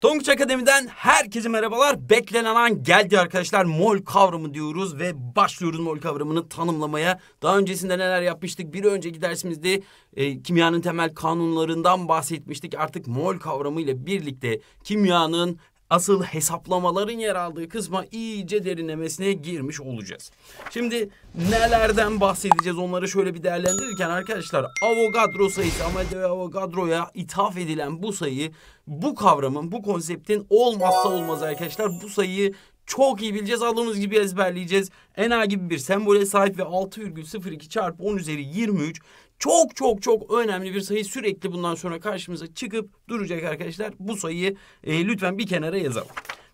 Tonguç Akademi'den herkese merhabalar. Beklenen an geldi arkadaşlar. Mol kavramı diyoruz ve başlıyoruz mol kavramını tanımlamaya. Daha öncesinde neler yapmıştık? Bir önceki dersimizde e, kimyanın temel kanunlarından bahsetmiştik. Artık mol kavramı ile birlikte kimyanın asıl hesaplamaların yer aldığı kısma iyice derinlemesine girmiş olacağız. Şimdi nelerden bahsedeceğiz onları şöyle bir değerlendirirken arkadaşlar Avogadro sayısı Amadeo Avogadro'ya ithaf edilen bu sayı bu kavramın bu konseptin olmazsa olmaz arkadaşlar bu sayıyı çok iyi bileceğiz. Aldığımız gibi ezberleyeceğiz. NA gibi bir sembole sahip ve 6,02 çarpı 10 üzeri 23 çok çok çok önemli bir sayı sürekli bundan sonra karşımıza çıkıp duracak arkadaşlar. Bu sayıyı e, lütfen bir kenara yazalım.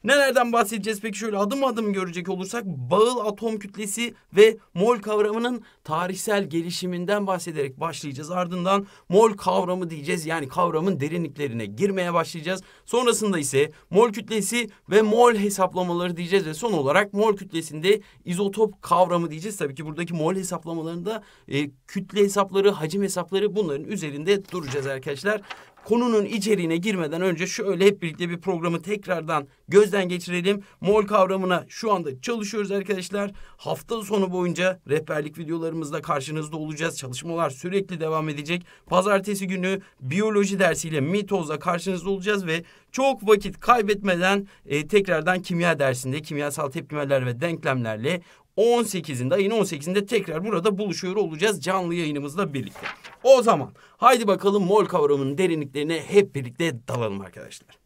Nelerden bahsedeceğiz peki şöyle adım adım görecek olursak bağıl atom kütlesi ve mol kavramının tarihsel gelişiminden bahsederek başlayacağız. Ardından mol kavramı diyeceğiz yani kavramın derinliklerine girmeye başlayacağız. Sonrasında ise mol kütlesi ve mol hesaplamaları diyeceğiz ve son olarak mol kütlesinde izotop kavramı diyeceğiz. Tabii ki buradaki mol hesaplamalarında e, kütle hesapları, hacim hesapları bunların üzerinde duracağız arkadaşlar konunun içeriğine girmeden önce şöyle hep birlikte bir programı tekrardan gözden geçirelim. Mol kavramına şu anda çalışıyoruz arkadaşlar. Hafta sonu boyunca rehberlik videolarımızda karşınızda olacağız. Çalışmalar sürekli devam edecek. Pazartesi günü biyoloji dersiyle mitozla karşınızda olacağız ve çok vakit kaybetmeden e, tekrardan kimya dersinde kimyasal tepkimeler ve denklemlerle 18'inde ayın 18'inde tekrar burada buluşuyor olacağız canlı yayınımızla birlikte. O zaman haydi bakalım mol kavramının derinliklerine hep birlikte dalalım arkadaşlar.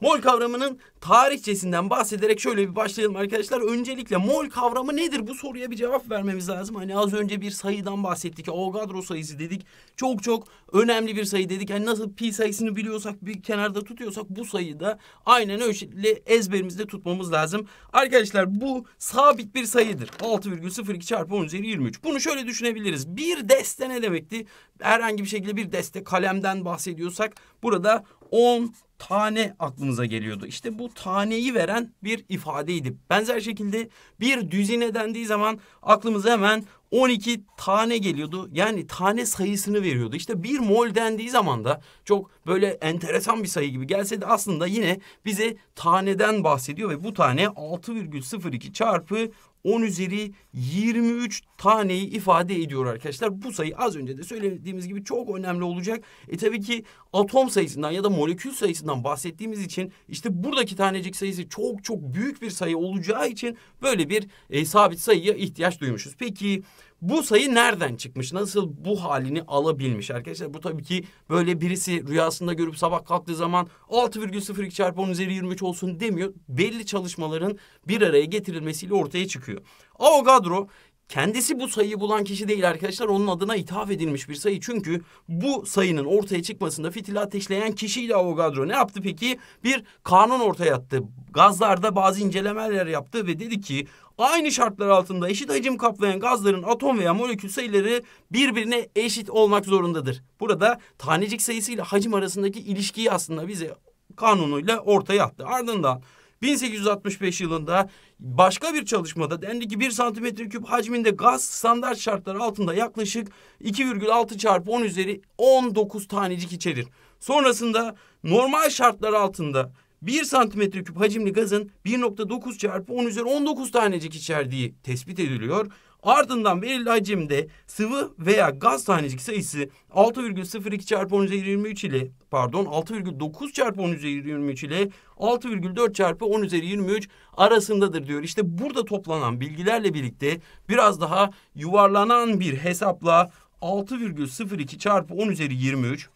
Mol kavramının tarihçesinden bahsederek şöyle bir başlayalım arkadaşlar. Öncelikle mol kavramı nedir? Bu soruya bir cevap vermemiz lazım. Hani az önce bir sayıdan bahsettik. Avogadro sayısı dedik. Çok çok önemli bir sayı dedik. Hani nasıl pi sayısını biliyorsak bir kenarda tutuyorsak bu sayıda da aynen öyle ezberimizde tutmamız lazım. Arkadaşlar bu sabit bir sayıdır. 6,02 çarpı 10 üzeri 23. Bunu şöyle düşünebiliriz. Bir deste ne demekti? Herhangi bir şekilde bir deste kalemden bahsediyorsak burada 10 tane aklınıza geliyordu. İşte bu taneyi veren bir ifadeydi. Benzer şekilde bir düzine dendiği zaman aklımıza hemen 12 tane geliyordu. Yani tane sayısını veriyordu. İşte bir mol dendiği zaman da çok böyle enteresan bir sayı gibi gelse de aslında yine bize taneden bahsediyor ve bu tane 6,02 çarpı 10 üzeri 23 taneyi ifade ediyor arkadaşlar. Bu sayı az önce de söylediğimiz gibi çok önemli olacak. E tabii ki atom sayısından ya da molekül sayısından bahsettiğimiz için işte buradaki tanecik sayısı çok çok büyük bir sayı olacağı için böyle bir e, sabit sayıya ihtiyaç duymuşuz. Peki... Bu sayı nereden çıkmış? Nasıl bu halini alabilmiş arkadaşlar? Bu tabii ki böyle birisi rüyasında görüp sabah kalktığı zaman 6,02 çarpı 10 üzeri 23 olsun demiyor. Belli çalışmaların bir araya getirilmesiyle ortaya çıkıyor. Avogadro Kendisi bu sayıyı bulan kişi değil arkadaşlar. Onun adına ithaf edilmiş bir sayı. Çünkü bu sayının ortaya çıkmasında fitili ateşleyen kişiyle Avogadro ne yaptı peki? Bir kanun ortaya attı. Gazlarda bazı incelemeler yaptı ve dedi ki aynı şartlar altında eşit hacim kaplayan gazların atom veya molekül sayıları birbirine eşit olmak zorundadır. Burada tanecik sayısı ile hacim arasındaki ilişkiyi aslında bize kanunuyla ortaya attı. Ardından 1865 yılında başka bir çalışmada dendi ki 1 santimetre küp hacminde gaz standart şartlar altında yaklaşık 2,6 çarpı 10 üzeri 19 tanecik içerir. Sonrasında normal şartlar altında 1 santimetre küp hacimli gazın 1.9 çarpı 10 üzeri 19 tanecik içerdiği tespit ediliyor. Ardından belirli hacimde sıvı veya gaz tanecik sayısı 6,02 çarpı 10 üzeri 23 ile pardon 6,9 çarpı 10 üzeri 23 ile 6,4 çarpı 10 üzeri 23 arasındadır diyor. İşte burada toplanan bilgilerle birlikte biraz daha yuvarlanan bir hesapla 6,02 çarpı 10 üzeri 23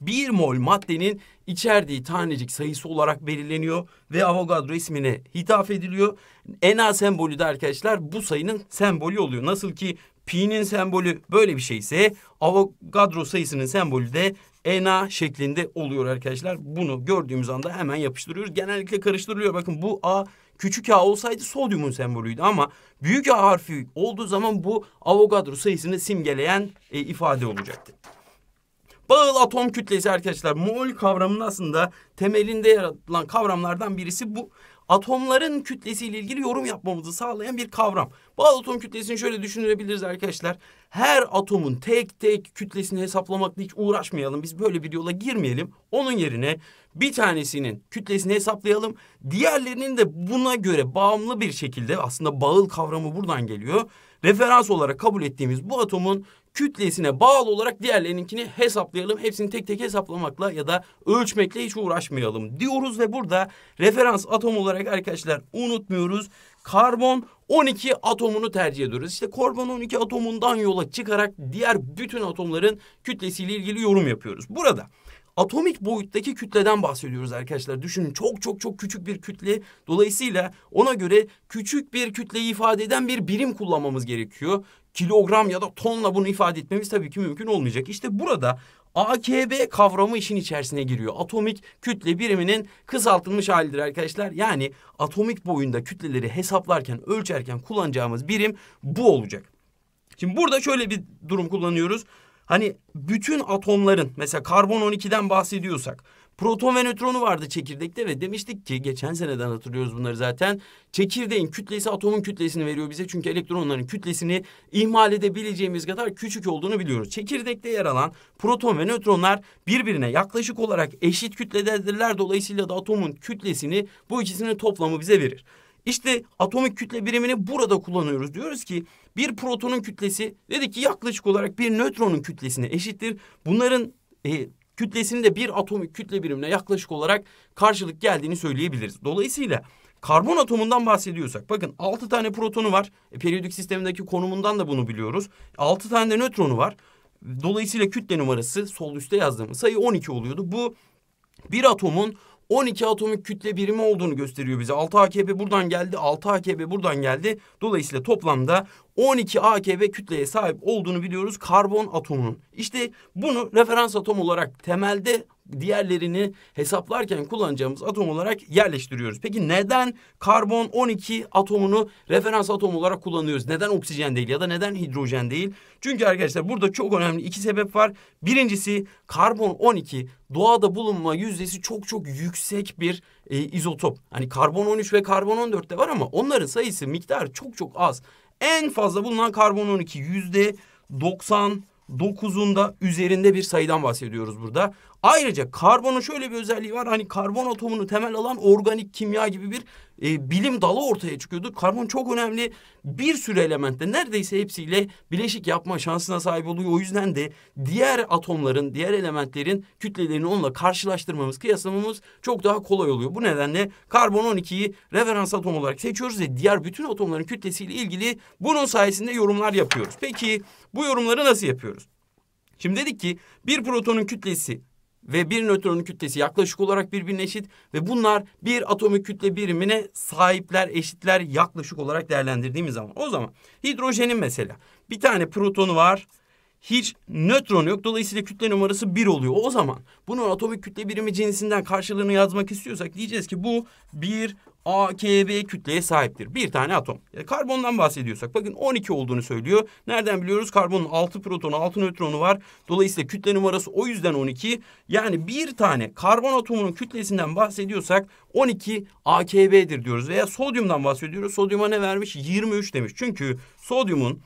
1 mol maddenin içerdiği tanecik sayısı olarak belirleniyor ve Avogadro ismine hitap ediliyor. Na sembolü de arkadaşlar bu sayının sembolü oluyor. Nasıl ki pi'nin sembolü böyle bir şeyse Avogadro sayısının sembolü de NA şeklinde oluyor arkadaşlar. Bunu gördüğümüz anda hemen yapıştırıyoruz. Genellikle karıştırılıyor. Bakın bu A küçük A olsaydı sodyumun sembolüydü ama büyük A harfi olduğu zaman bu Avogadro sayısını simgeleyen e, ifade olacaktı. Bağıl atom kütlesi arkadaşlar mol kavramının aslında temelinde yaratılan kavramlardan birisi bu. Atomların kütlesiyle ilgili yorum yapmamızı sağlayan bir kavram. Bağıl atom kütlesini şöyle düşünebiliriz arkadaşlar. Her atomun tek tek kütlesini hesaplamakla hiç uğraşmayalım. Biz böyle bir yola girmeyelim. Onun yerine bir tanesinin kütlesini hesaplayalım. Diğerlerinin de buna göre bağımlı bir şekilde aslında bağıl kavramı buradan geliyor. Referans olarak kabul ettiğimiz bu atomun kütlesine bağlı olarak diğerlerininkini hesaplayalım. Hepsini tek tek hesaplamakla ya da ölçmekle hiç uğraşmayalım diyoruz ve burada referans atom olarak arkadaşlar unutmuyoruz. Karbon 12 atomunu tercih ediyoruz. İşte karbon 12 atomundan yola çıkarak diğer bütün atomların kütlesiyle ilgili yorum yapıyoruz. Burada atomik boyuttaki kütleden bahsediyoruz arkadaşlar. Düşünün çok çok çok küçük bir kütle. Dolayısıyla ona göre küçük bir kütleyi ifade eden bir birim kullanmamız gerekiyor. Kilogram ya da tonla bunu ifade etmemiz tabii ki mümkün olmayacak. İşte burada AKB kavramı işin içerisine giriyor. Atomik kütle biriminin kısaltılmış halidir arkadaşlar. Yani atomik boyunda kütleleri hesaplarken, ölçerken kullanacağımız birim bu olacak. Şimdi burada şöyle bir durum kullanıyoruz. Hani bütün atomların mesela karbon 12'den bahsediyorsak proton ve nötronu vardı çekirdekte ve demiştik ki geçen seneden hatırlıyoruz bunları zaten. Çekirdeğin kütlesi atomun kütlesini veriyor bize çünkü elektronların kütlesini ihmal edebileceğimiz kadar küçük olduğunu biliyoruz. Çekirdekte yer alan proton ve nötronlar birbirine yaklaşık olarak eşit kütlededirler dolayısıyla da atomun kütlesini bu ikisinin toplamı bize verir. İşte atomik kütle birimini burada kullanıyoruz. Diyoruz ki bir protonun kütlesi dedik ki yaklaşık olarak bir nötronun kütlesine eşittir. Bunların e, kütlesinin de bir atomik kütle birimine yaklaşık olarak karşılık geldiğini söyleyebiliriz. Dolayısıyla karbon atomundan bahsediyorsak bakın 6 tane protonu var. E, periyodik sistemindeki konumundan da bunu biliyoruz. 6 tane de nötronu var. Dolayısıyla kütle numarası sol üstte yazdığımız sayı 12 oluyordu. Bu bir atomun 12 atomik kütle birimi olduğunu gösteriyor bize. 6 AKB buradan geldi, 6 AKB buradan geldi. Dolayısıyla toplamda 12 AKB kütleye sahip olduğunu biliyoruz karbon atomunun. İşte bunu referans atom olarak temelde diğerlerini hesaplarken kullanacağımız atom olarak yerleştiriyoruz. Peki neden karbon 12 atomunu referans atom olarak kullanıyoruz? Neden oksijen değil ya da neden hidrojen değil? Çünkü arkadaşlar burada çok önemli iki sebep var. Birincisi karbon 12 doğada bulunma yüzdesi çok çok yüksek bir e, izotop. Hani karbon 13 ve karbon 14 de var ama onların sayısı miktar çok çok az en fazla bulunan karbon 12 yüzde 99'unda üzerinde bir sayıdan bahsediyoruz burada. Ayrıca karbonun şöyle bir özelliği var. Hani karbon atomunu temel alan organik kimya gibi bir e, bilim dalı ortaya çıkıyordu. Karbon çok önemli bir sürü elementte neredeyse hepsiyle bileşik yapma şansına sahip oluyor. O yüzden de diğer atomların, diğer elementlerin kütlelerini onunla karşılaştırmamız, kıyaslamamız çok daha kolay oluyor. Bu nedenle karbon 12'yi referans atom olarak seçiyoruz ve diğer bütün atomların kütlesiyle ilgili bunun sayesinde yorumlar yapıyoruz. Peki bu yorumları nasıl yapıyoruz? Şimdi dedik ki bir protonun kütlesi ve bir nötronun kütlesi yaklaşık olarak birbirine eşit ve bunlar bir atomik kütle birimine sahipler, eşitler yaklaşık olarak değerlendirdiğimiz zaman. O zaman hidrojenin mesela bir tane protonu var. Hiç nötronu yok. Dolayısıyla kütle numarası bir oluyor. O zaman bunun atomik kütle birimi cinsinden karşılığını yazmak istiyorsak diyeceğiz ki bu bir AKB kütleye sahiptir. Bir tane atom. Yani e, karbondan bahsediyorsak bakın 12 olduğunu söylüyor. Nereden biliyoruz? Karbonun 6 protonu, 6 nötronu var. Dolayısıyla kütle numarası o yüzden 12. Yani bir tane karbon atomunun kütlesinden bahsediyorsak 12 AKB'dir diyoruz. Veya sodyumdan bahsediyoruz. Sodyuma ne vermiş? 23 demiş. Çünkü sodyumun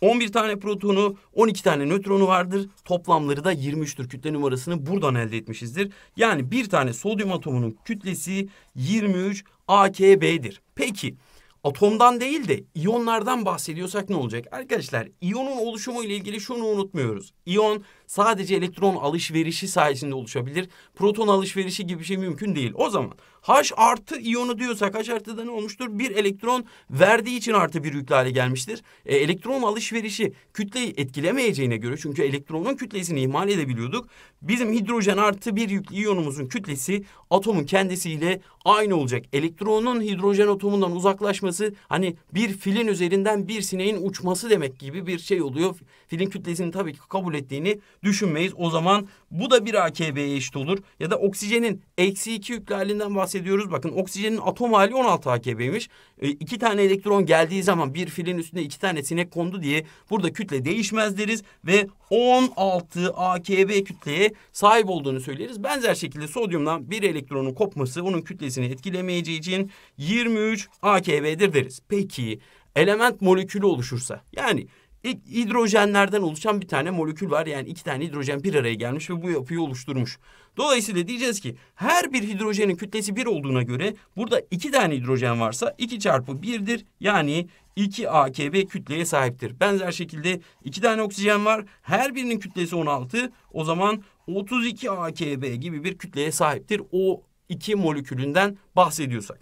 11 tane protonu, 12 tane nötronu vardır. Toplamları da 23'tür. Kütle numarasını buradan elde etmişizdir. Yani bir tane sodyum atomunun kütlesi 23 AKB'dir. Peki atomdan değil de iyonlardan bahsediyorsak ne olacak? Arkadaşlar iyonun oluşumu ile ilgili şunu unutmuyoruz. İyon sadece elektron alışverişi sayesinde oluşabilir. Proton alışverişi gibi bir şey mümkün değil. O zaman H artı iyonu diyorsak H artı da ne olmuştur? Bir elektron verdiği için artı bir yüklü hale gelmiştir. E, elektron alışverişi kütleyi etkilemeyeceğine göre çünkü elektronun kütlesini ihmal edebiliyorduk. Bizim hidrojen artı bir yüklü iyonumuzun kütlesi atomun kendisiyle aynı olacak. Elektronun hidrojen atomundan uzaklaşması hani bir filin üzerinden bir sineğin uçması demek gibi bir şey oluyor. Filin kütlesini tabii ki kabul ettiğini düşünmeyiz. O zaman bu da bir AKB'ye eşit olur. Ya da oksijenin eksi iki yüklü halinden bahsediyoruz. Bakın oksijenin atom hali 16 AKB'ymiş. E, iki tane elektron geldiği zaman bir filin üstüne iki tane sinek kondu diye burada kütle değişmez deriz. Ve 16 AKB kütleye sahip olduğunu söyleriz. Benzer şekilde sodyumdan bir elektronun kopması onun kütlesini etkilemeyeceği için 23 AKB'dir deriz. Peki element molekülü oluşursa yani e, hidrojenlerden oluşan bir tane molekül var. Yani iki tane hidrojen bir araya gelmiş ve bu yapıyı oluşturmuş. Dolayısıyla diyeceğiz ki her bir hidrojenin kütlesi bir olduğuna göre burada iki tane hidrojen varsa iki çarpı birdir Yani iki AKB kütleye sahiptir. Benzer şekilde iki tane oksijen var. Her birinin kütlesi 16. O zaman 32 AKB gibi bir kütleye sahiptir. O iki molekülünden bahsediyorsak.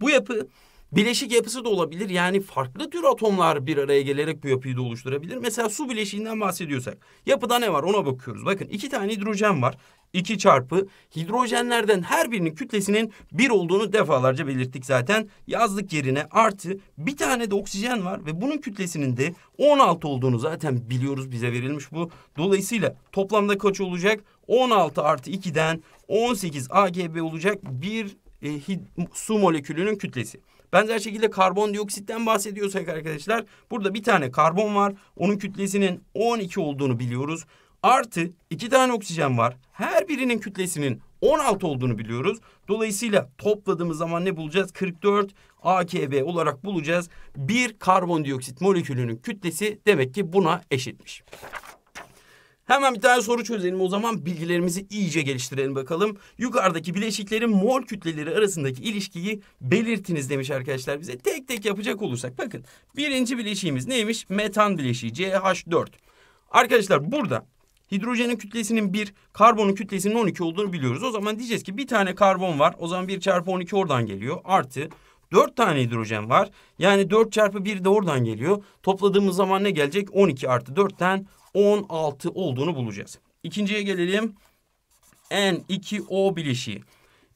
Bu yapı Bileşik yapısı da olabilir. Yani farklı tür atomlar bir araya gelerek bu yapıyı da oluşturabilir. Mesela su bileşiğinden bahsediyorsak. Yapıda ne var ona bakıyoruz. Bakın iki tane hidrojen var. 2 çarpı hidrojenlerden her birinin kütlesinin bir olduğunu defalarca belirttik zaten. yazdık yerine artı bir tane de oksijen var ve bunun kütlesinin de 16 olduğunu zaten biliyoruz bize verilmiş bu. Dolayısıyla toplamda kaç olacak? 16 artı 2'den 18 AGB olacak bir e, su molekülünün kütlesi. Benzer şekilde karbondioksitten bahsediyorsak arkadaşlar burada bir tane karbon var. Onun kütlesinin 12 olduğunu biliyoruz. Artı iki tane oksijen var. Her birinin kütlesinin 16 olduğunu biliyoruz. Dolayısıyla topladığımız zaman ne bulacağız? 44 AKB olarak bulacağız. Bir karbondioksit molekülünün kütlesi demek ki buna eşitmiş. Hemen bir tane soru çözelim o zaman bilgilerimizi iyice geliştirelim bakalım. Yukarıdaki bileşiklerin mol kütleleri arasındaki ilişkiyi belirtiniz demiş arkadaşlar bize. Tek tek yapacak olursak bakın birinci bileşiğimiz neymiş? Metan bileşiği CH4. Arkadaşlar burada Hidrojenin kütlesinin 1, karbonun kütlesinin 12 olduğunu biliyoruz. O zaman diyeceğiz ki bir tane karbon var. O zaman 1 çarpı 12 oradan geliyor. Artı 4 tane hidrojen var. Yani 4 çarpı 1 de oradan geliyor. Topladığımız zaman ne gelecek? 12 artı 4'ten 16 olduğunu bulacağız. İkinciye gelelim. N2O bileşiği.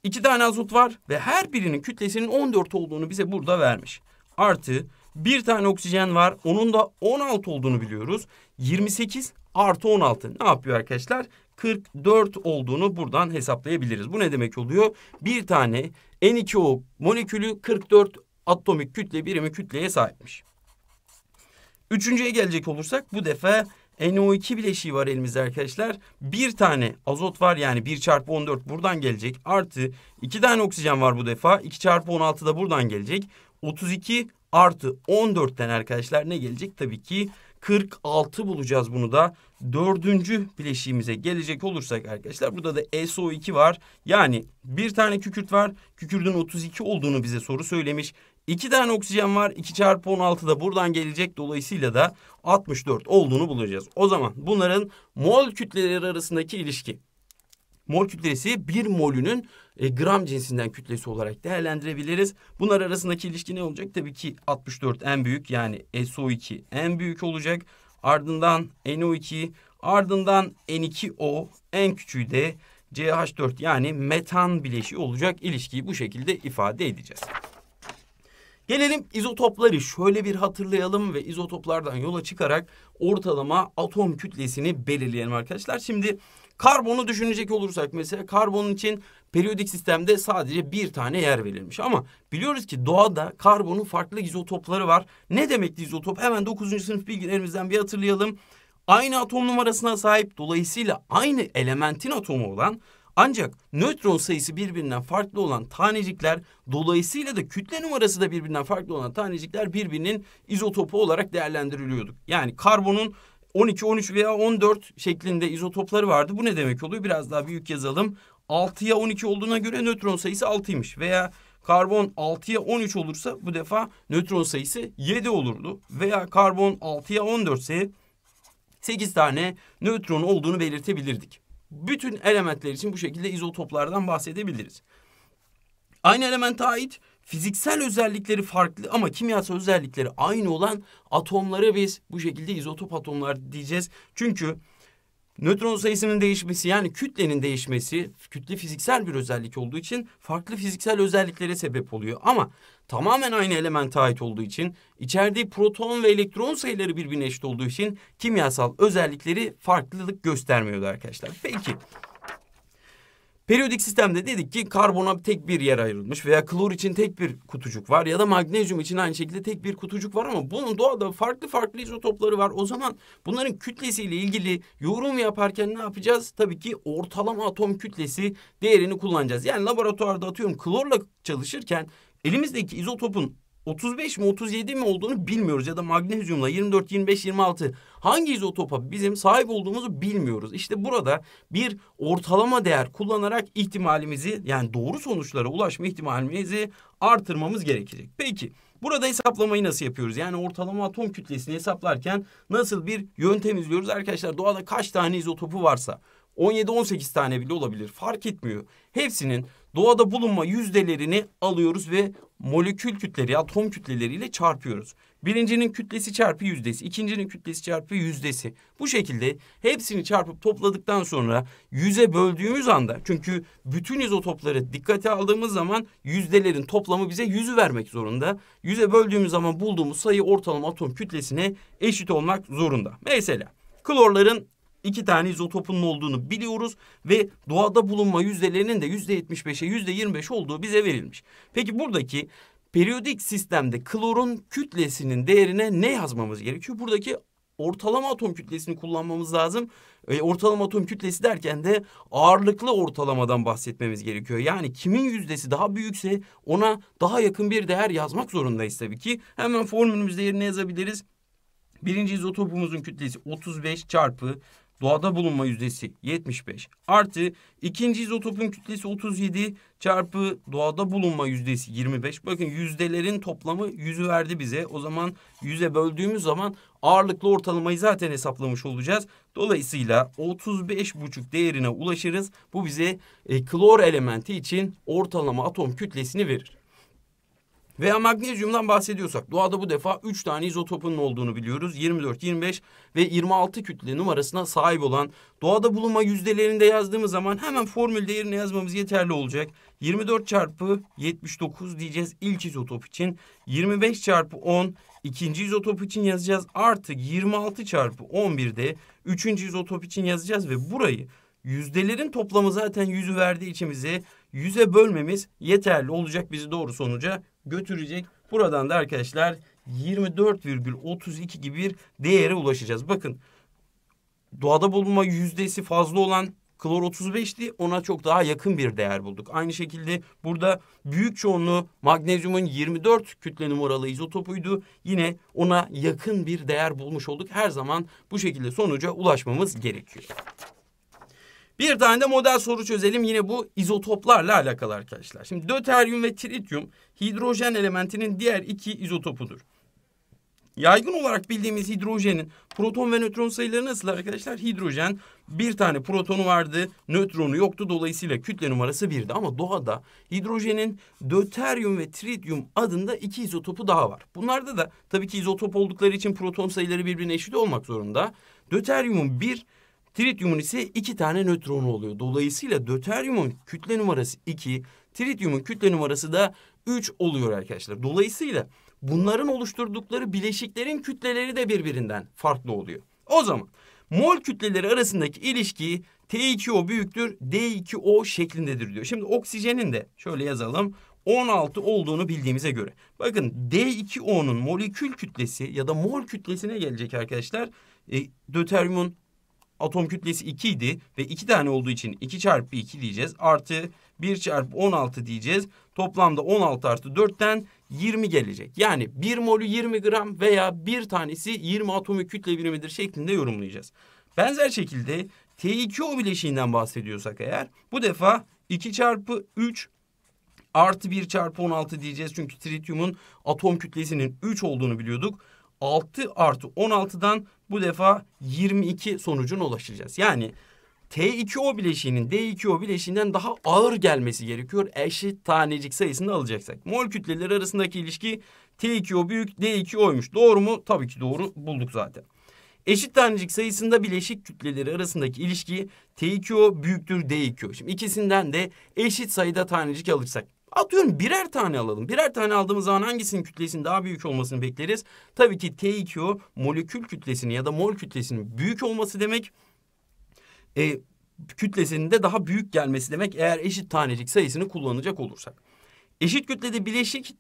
İki tane azot var ve her birinin kütlesinin 14 olduğunu bize burada vermiş. Artı bir tane oksijen var. Onun da 16 olduğunu biliyoruz. 28 artı 16 ne yapıyor arkadaşlar? 44 olduğunu buradan hesaplayabiliriz. Bu ne demek oluyor? Bir tane N2O molekülü 44 atomik kütle birimi kütleye sahipmiş. Üçüncüye gelecek olursak bu defa NO2 bileşiği var elimizde arkadaşlar. Bir tane azot var yani 1 çarpı 14 buradan gelecek. Artı 2 tane oksijen var bu defa. 2 çarpı 16 da buradan gelecek. 32 artı 14'ten arkadaşlar ne gelecek? Tabii ki 46 bulacağız bunu da. Dördüncü bileşiğimize gelecek olursak arkadaşlar burada da SO2 var. Yani bir tane kükürt var. Kükürdün 32 olduğunu bize soru söylemiş. 2 tane oksijen var. 2 çarpı 16 da buradan gelecek. Dolayısıyla da 64 olduğunu bulacağız. O zaman bunların mol kütleleri arasındaki ilişki. Mol kütlesi 1 molünün e, gram cinsinden kütlesi olarak değerlendirebiliriz. Bunlar arasındaki ilişki ne olacak? Tabii ki 64 en büyük yani SO2 en büyük olacak. Ardından NO2 ardından N2O en küçüğü de CH4 yani metan bileşiği olacak ilişkiyi bu şekilde ifade edeceğiz. Gelelim izotopları şöyle bir hatırlayalım ve izotoplardan yola çıkarak ortalama atom kütlesini belirleyelim arkadaşlar. Şimdi karbonu düşünecek olursak mesela karbonun için periyodik sistemde sadece bir tane yer verilmiş. Ama biliyoruz ki doğada karbonun farklı izotopları var. Ne demekti izotop? Hemen 9. sınıf bilgilerimizden bir hatırlayalım. Aynı atom numarasına sahip dolayısıyla aynı elementin atomu olan ancak nötron sayısı birbirinden farklı olan tanecikler dolayısıyla da kütle numarası da birbirinden farklı olan tanecikler birbirinin izotopu olarak değerlendiriliyordu. Yani karbonun 12, 13 veya 14 şeklinde izotopları vardı. Bu ne demek oluyor? Biraz daha büyük yazalım. 6'ya 12 olduğuna göre nötron sayısı 6'ymış veya karbon 6'ya 13 olursa bu defa nötron sayısı 7 olurdu veya karbon 6'ya 14 ise 8 tane nötron olduğunu belirtebilirdik bütün elementler için bu şekilde izotoplardan bahsedebiliriz. Aynı elemente ait fiziksel özellikleri farklı ama kimyasal özellikleri aynı olan atomlara biz bu şekilde izotop atomlar diyeceğiz. Çünkü Nötron sayısının değişmesi yani kütlenin değişmesi kütle fiziksel bir özellik olduğu için farklı fiziksel özelliklere sebep oluyor. Ama tamamen aynı elemente ait olduğu için içerdiği proton ve elektron sayıları birbirine eşit olduğu için kimyasal özellikleri farklılık göstermiyordu arkadaşlar. Peki Periyodik sistemde dedik ki karbona tek bir yer ayrılmış veya klor için tek bir kutucuk var ya da magnezyum için aynı şekilde tek bir kutucuk var ama bunun doğada farklı farklı izotopları var. O zaman bunların kütlesiyle ilgili yorum yaparken ne yapacağız? Tabii ki ortalama atom kütlesi değerini kullanacağız. Yani laboratuvarda atıyorum klorla çalışırken elimizdeki izotopun 35 mi 37 mi olduğunu bilmiyoruz ya da magnezyumla 24, 25, 26 hangi izotopa bizim sahip olduğumuzu bilmiyoruz. İşte burada bir ortalama değer kullanarak ihtimalimizi yani doğru sonuçlara ulaşma ihtimalimizi artırmamız gerekecek. Peki burada hesaplamayı nasıl yapıyoruz? Yani ortalama atom kütlesini hesaplarken nasıl bir yöntem izliyoruz? Arkadaşlar doğada kaç tane izotopu varsa 17-18 tane bile olabilir fark etmiyor. Hepsinin doğada bulunma yüzdelerini alıyoruz ve molekül kütleri, atom kütleleriyle çarpıyoruz. Birincinin kütlesi çarpı yüzdesi, ikincinin kütlesi çarpı yüzdesi. Bu şekilde hepsini çarpıp topladıktan sonra yüze böldüğümüz anda çünkü bütün izotopları dikkate aldığımız zaman yüzdelerin toplamı bize yüzü vermek zorunda. Yüze böldüğümüz zaman bulduğumuz sayı ortalama atom kütlesine eşit olmak zorunda. Mesela klorların iki tane izotopunun olduğunu biliyoruz ve doğada bulunma yüzdelerinin de yüzde yetmiş beşe yüzde yirmi beş olduğu bize verilmiş. Peki buradaki periyodik sistemde klorun kütlesinin değerine ne yazmamız gerekiyor? Buradaki ortalama atom kütlesini kullanmamız lazım. E, ortalama atom kütlesi derken de ağırlıklı ortalamadan bahsetmemiz gerekiyor. Yani kimin yüzdesi daha büyükse ona daha yakın bir değer yazmak zorundayız tabii ki. Hemen formülümüzde yerine yazabiliriz. Birinci izotopumuzun kütlesi 35 çarpı doğada bulunma yüzdesi 75 artı ikinci izotopun kütlesi 37 çarpı doğada bulunma yüzdesi 25. Bakın yüzdelerin toplamı 100'ü verdi bize. O zaman 100'e böldüğümüz zaman ağırlıklı ortalamayı zaten hesaplamış olacağız. Dolayısıyla 35,5 değerine ulaşırız. Bu bize e, klor elementi için ortalama atom kütlesini verir. Veya magnezyumdan bahsediyorsak doğada bu defa üç tane izotopunun olduğunu biliyoruz. 24, 25 ve 26 kütle numarasına sahip olan doğada bulunma yüzdelerinde yazdığımız zaman hemen formülde yerine yazmamız yeterli olacak. 24 çarpı 79 diyeceğiz ilk izotop için. 25 çarpı 10 ikinci izotop için yazacağız. Artı 26 çarpı 11 de üçüncü izotop için yazacağız ve burayı yüzdelerin toplamı zaten yüzü verdiği için bize yüze bölmemiz yeterli olacak bizi doğru sonuca götürecek. Buradan da arkadaşlar 24,32 gibi bir değere ulaşacağız. Bakın doğada bulunma yüzdesi fazla olan klor 35'ti. Ona çok daha yakın bir değer bulduk. Aynı şekilde burada büyük çoğunluğu magnezyumun 24 kütle numaralı izotopuydu. Yine ona yakın bir değer bulmuş olduk. Her zaman bu şekilde sonuca ulaşmamız gerekiyor. Bir tane de model soru çözelim yine bu izotoplarla alakalı arkadaşlar. Şimdi döteryum ve trityum hidrojen elementinin diğer iki izotopudur. Yaygın olarak bildiğimiz hidrojenin proton ve nötron sayıları nasıl arkadaşlar? Hidrojen bir tane protonu vardı, nötronu yoktu. Dolayısıyla kütle numarası birdi. Ama doğada hidrojenin döteryum ve trityum adında iki izotopu daha var. Bunlarda da tabii ki izotop oldukları için proton sayıları birbirine eşit olmak zorunda. Döteryumun bir Tritiyumun ise iki tane nötronu oluyor. Dolayısıyla döteryumun kütle numarası 2, tritiyumun kütle numarası da 3 oluyor arkadaşlar. Dolayısıyla bunların oluşturdukları bileşiklerin kütleleri de birbirinden farklı oluyor. O zaman mol kütleleri arasındaki ilişki T2O büyüktür D2O şeklindedir diyor. Şimdi oksijenin de şöyle yazalım 16 olduğunu bildiğimize göre. Bakın D2O'nun molekül kütlesi ya da mol kütlesine gelecek arkadaşlar. E, döteryumun atom kütlesi 2 idi ve 2 tane olduğu için 2 çarpı 2 diyeceğiz. Artı 1 çarpı 16 diyeceğiz. Toplamda 16 artı 4'ten 20 gelecek. Yani 1 molü 20 gram veya 1 tanesi 20 atomu kütle birimidir şeklinde yorumlayacağız. Benzer şekilde T2O bileşiğinden bahsediyorsak eğer bu defa 2 çarpı 3 artı 1 çarpı 16 diyeceğiz. Çünkü trityumun atom kütlesinin 3 olduğunu biliyorduk. 6 artı 16'dan bu defa 22 sonucuna ulaşacağız. Yani T2O bileşiğinin D2O bileşiğinden daha ağır gelmesi gerekiyor eşit tanecik sayısını alacaksak. Mol kütleleri arasındaki ilişki T2O büyük D2O'ymuş. Doğru mu? Tabii ki doğru bulduk zaten. Eşit tanecik sayısında bileşik kütleleri arasındaki ilişki T2O büyüktür D2O. Şimdi ikisinden de eşit sayıda tanecik alırsak Atıyorum birer tane alalım. Birer tane aldığımız zaman hangisinin kütlesinin daha büyük olmasını bekleriz? Tabii ki T2O molekül kütlesinin ya da mol kütlesinin büyük olması demek. E, kütlesinin de daha büyük gelmesi demek eğer eşit tanecik sayısını kullanacak olursak. Eşit kütlede bileşik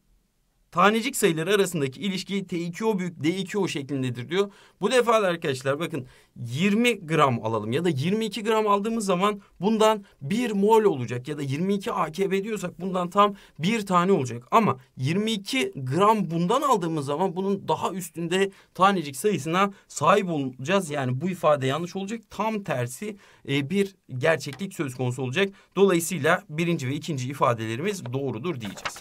tanecik sayıları arasındaki ilişki T2O büyük D2O şeklindedir diyor. Bu defa da arkadaşlar bakın 20 gram alalım ya da 22 gram aldığımız zaman bundan 1 mol olacak ya da 22 AKB diyorsak bundan tam bir tane olacak. Ama 22 gram bundan aldığımız zaman bunun daha üstünde tanecik sayısına sahip olacağız. Yani bu ifade yanlış olacak. Tam tersi e, bir gerçeklik söz konusu olacak. Dolayısıyla birinci ve ikinci ifadelerimiz doğrudur diyeceğiz.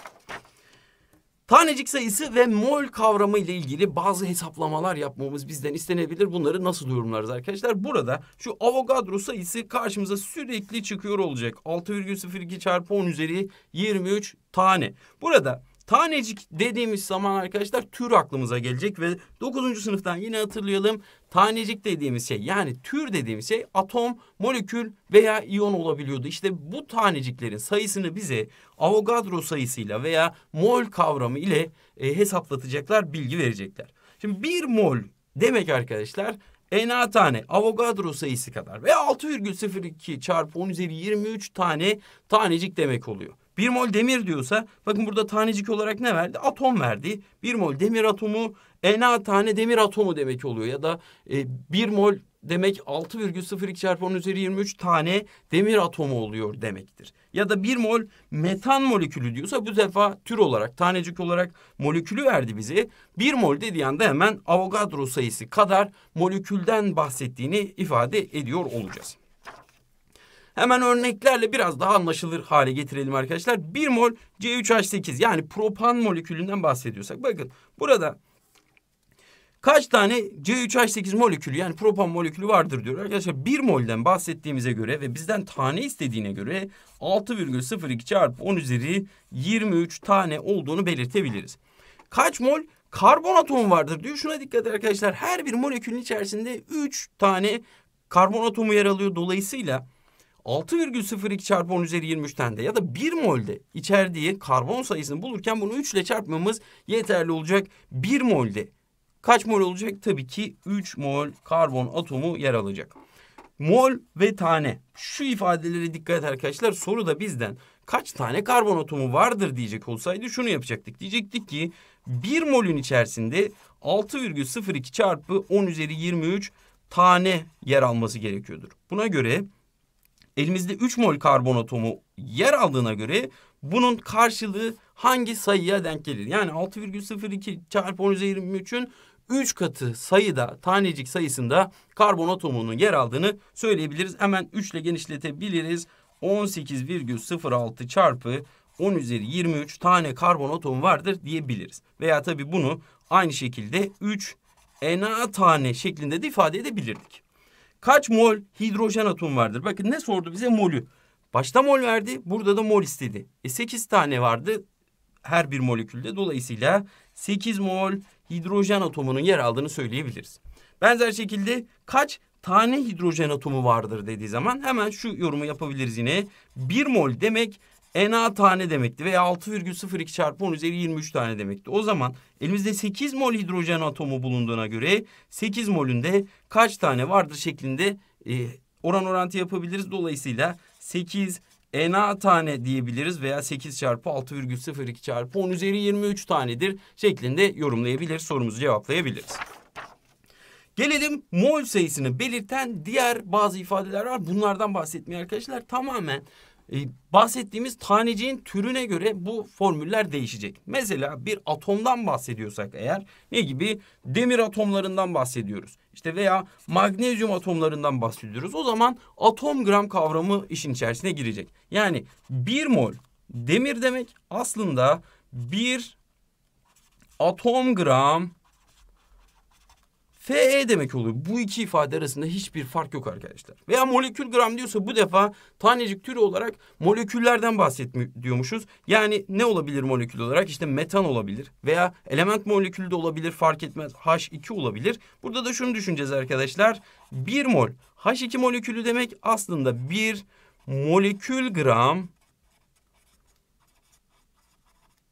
Tanecik sayısı ve mol kavramı ile ilgili bazı hesaplamalar yapmamız bizden istenebilir. Bunları nasıl yorumlarız arkadaşlar? Burada şu Avogadro sayısı karşımıza sürekli çıkıyor olacak. 6,02 çarpı 10 üzeri 23 tane. Burada Tanecik dediğimiz zaman arkadaşlar tür aklımıza gelecek ve 9. sınıftan yine hatırlayalım. Tanecik dediğimiz şey yani tür dediğimiz şey atom, molekül veya iyon olabiliyordu. İşte bu taneciklerin sayısını bize Avogadro sayısıyla veya mol kavramı ile e, hesaplatacaklar, bilgi verecekler. Şimdi bir mol demek arkadaşlar NA tane Avogadro sayısı kadar ve 6,02 çarpı 10 üzeri 23 tane tanecik demek oluyor. 1 mol demir diyorsa bakın burada tanecik olarak ne verdi? Atom verdi. 1 mol demir atomu ena tane demir atomu demek oluyor ya da e, mol demek 6,02 çarpı 10 üzeri 23 tane demir atomu oluyor demektir. Ya da 1 mol metan molekülü diyorsa bu defa tür olarak tanecik olarak molekülü verdi bize. 1 mol dediği anda hemen Avogadro sayısı kadar molekülden bahsettiğini ifade ediyor olacağız. Hemen örneklerle biraz daha anlaşılır hale getirelim arkadaşlar. 1 mol C3H8 yani propan molekülünden bahsediyorsak. Bakın burada kaç tane C3H8 molekülü yani propan molekülü vardır diyor. Arkadaşlar 1 molden bahsettiğimize göre ve bizden tane istediğine göre 6,02 çarpı 10 üzeri 23 tane olduğunu belirtebiliriz. Kaç mol? karbon atomu vardır diyor. Şuna dikkat arkadaşlar. Her bir molekülün içerisinde üç tane karbon atomu yer alıyor. Dolayısıyla 6,02 çarpı 10 üzeri 23'ten de ya da 1 molde içerdiği karbon sayısını bulurken bunu 3 ile çarpmamız yeterli olacak. 1 molde kaç mol olacak? Tabii ki 3 mol karbon atomu yer alacak. Mol ve tane. Şu ifadelere dikkat et arkadaşlar. Soru da bizden kaç tane karbon atomu vardır diyecek olsaydı şunu yapacaktık. Diyecektik ki 1 molün içerisinde 6,02 çarpı 10 üzeri 23 tane yer alması gerekiyordur. Buna göre elimizde 3 mol karbon atomu yer aldığına göre bunun karşılığı hangi sayıya denk gelir? Yani 6,02 çarpı 10 üzeri 23'ün 3 katı sayıda tanecik sayısında karbon atomunun yer aldığını söyleyebiliriz. Hemen 3 ile genişletebiliriz. 18,06 çarpı 10 üzeri 23 tane karbon atomu vardır diyebiliriz. Veya tabii bunu aynı şekilde 3 na tane şeklinde de ifade edebilirdik. Kaç mol hidrojen atom vardır? Bakın ne sordu bize molü. Başta mol verdi, burada da mol istedi. E 8 tane vardı her bir molekülde. Dolayısıyla 8 mol hidrojen atomunun yer aldığını söyleyebiliriz. Benzer şekilde kaç tane hidrojen atomu vardır dediği zaman hemen şu yorumu yapabiliriz yine. 1 mol demek Na tane demekti veya 6,02 çarpı 10 üzeri 23 tane demekti. O zaman elimizde 8 mol hidrojen atomu bulunduğuna göre 8 molünde kaç tane vardır şeklinde e, oran orantı yapabiliriz. Dolayısıyla 8 na tane diyebiliriz veya 8 çarpı 6,02 çarpı 10 üzeri 23 tanedir şeklinde yorumlayabilir sorumuzu cevaplayabiliriz. Gelelim mol sayısını belirten diğer bazı ifadeler var. Bunlardan bahsetmeye arkadaşlar tamamen e, bahsettiğimiz taneciğin türüne göre bu formüller değişecek. Mesela bir atomdan bahsediyorsak eğer ne gibi demir atomlarından bahsediyoruz işte veya magnezyum atomlarından bahsediyoruz. O zaman atom gram kavramı işin içerisine girecek. Yani bir mol demir demek aslında bir atom gram Fe demek oluyor. Bu iki ifade arasında hiçbir fark yok arkadaşlar. Veya molekül gram diyorsa bu defa tanecik türü olarak moleküllerden bahsetmiyormuşuz. Yani ne olabilir molekül olarak? İşte metan olabilir veya element molekülü de olabilir fark etmez. H2 olabilir. Burada da şunu düşüneceğiz arkadaşlar. 1 mol H2 molekülü demek aslında 1 molekül gram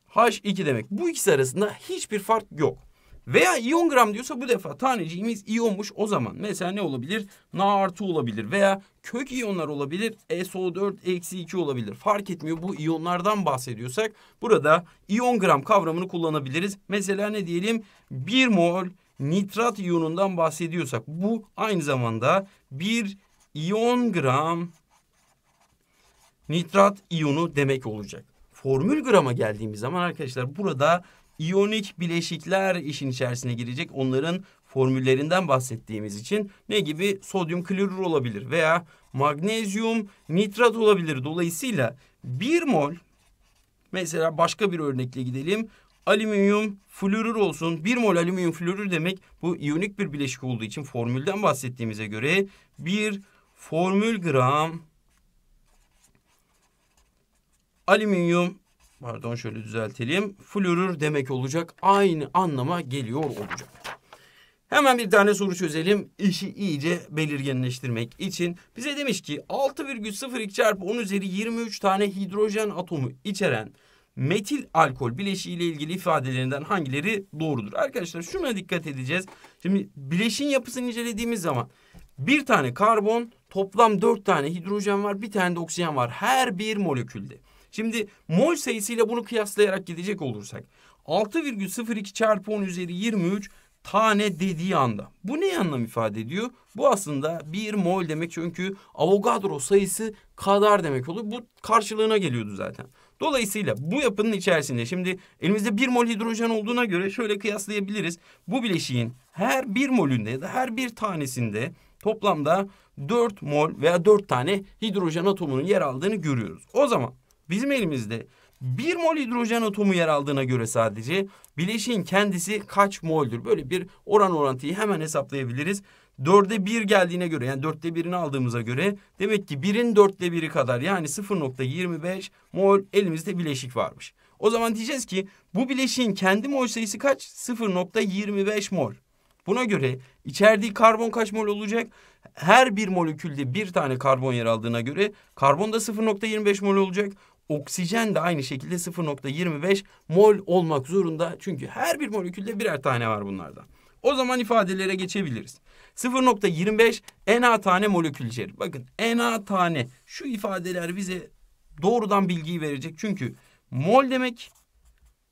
H2 demek. Bu ikisi arasında hiçbir fark yok. Veya iyon gram diyorsa bu defa taneciğimiz iyonmuş o zaman. Mesela ne olabilir? Na artı olabilir veya kök iyonlar olabilir. SO4 eksi 2 olabilir. Fark etmiyor bu iyonlardan bahsediyorsak burada iyon gram kavramını kullanabiliriz. Mesela ne diyelim? 1 mol nitrat iyonundan bahsediyorsak bu aynı zamanda 1 iyon gram nitrat iyonu demek olacak. Formül grama geldiğimiz zaman arkadaşlar burada iyonik bileşikler işin içerisine girecek. Onların formüllerinden bahsettiğimiz için ne gibi sodyum klorür olabilir veya magnezyum nitrat olabilir. Dolayısıyla bir mol mesela başka bir örnekle gidelim. Alüminyum florür olsun. bir mol alüminyum florür demek bu iyonik bir bileşik olduğu için formülden bahsettiğimize göre bir formül gram alüminyum Pardon şöyle düzeltelim. Florür demek olacak. Aynı anlama geliyor olacak. Hemen bir tane soru çözelim. İşi iyice belirginleştirmek için. Bize demiş ki 6,02 çarpı 10 üzeri 23 tane hidrojen atomu içeren metil alkol bileşiği ile ilgili ifadelerinden hangileri doğrudur? Arkadaşlar şuna dikkat edeceğiz. Şimdi bileşin yapısını incelediğimiz zaman bir tane karbon, toplam dört tane hidrojen var, bir tane de oksijen var her bir molekülde. Şimdi mol sayısıyla bunu kıyaslayarak gidecek olursak 6,02 çarpı 10 üzeri 23 tane dediği anda. Bu ne anlam ifade ediyor? Bu aslında bir mol demek çünkü Avogadro sayısı kadar demek olur. Bu karşılığına geliyordu zaten. Dolayısıyla bu yapının içerisinde şimdi elimizde bir mol hidrojen olduğuna göre şöyle kıyaslayabiliriz. Bu bileşiğin her bir molünde ya da her bir tanesinde toplamda 4 mol veya 4 tane hidrojen atomunun yer aldığını görüyoruz. O zaman Bizim elimizde bir mol hidrojen atomu yer aldığına göre sadece bileşiğin kendisi kaç moldür? Böyle bir oran orantıyı hemen hesaplayabiliriz. Dörde bir geldiğine göre yani dörtte birini aldığımıza göre demek ki birin dörtte biri kadar yani 0.25 mol elimizde bileşik varmış. O zaman diyeceğiz ki bu bileşiğin kendi mol sayısı kaç? 0.25 mol. Buna göre içerdiği karbon kaç mol olacak? Her bir molekülde bir tane karbon yer aldığına göre karbon da 0.25 mol olacak. Oksijen de aynı şekilde 0.25 mol olmak zorunda. Çünkü her bir molekülde birer tane var bunlardan. O zaman ifadelere geçebiliriz. 0.25 Na tane molekül içerir. Bakın Na tane şu ifadeler bize doğrudan bilgiyi verecek. Çünkü mol demek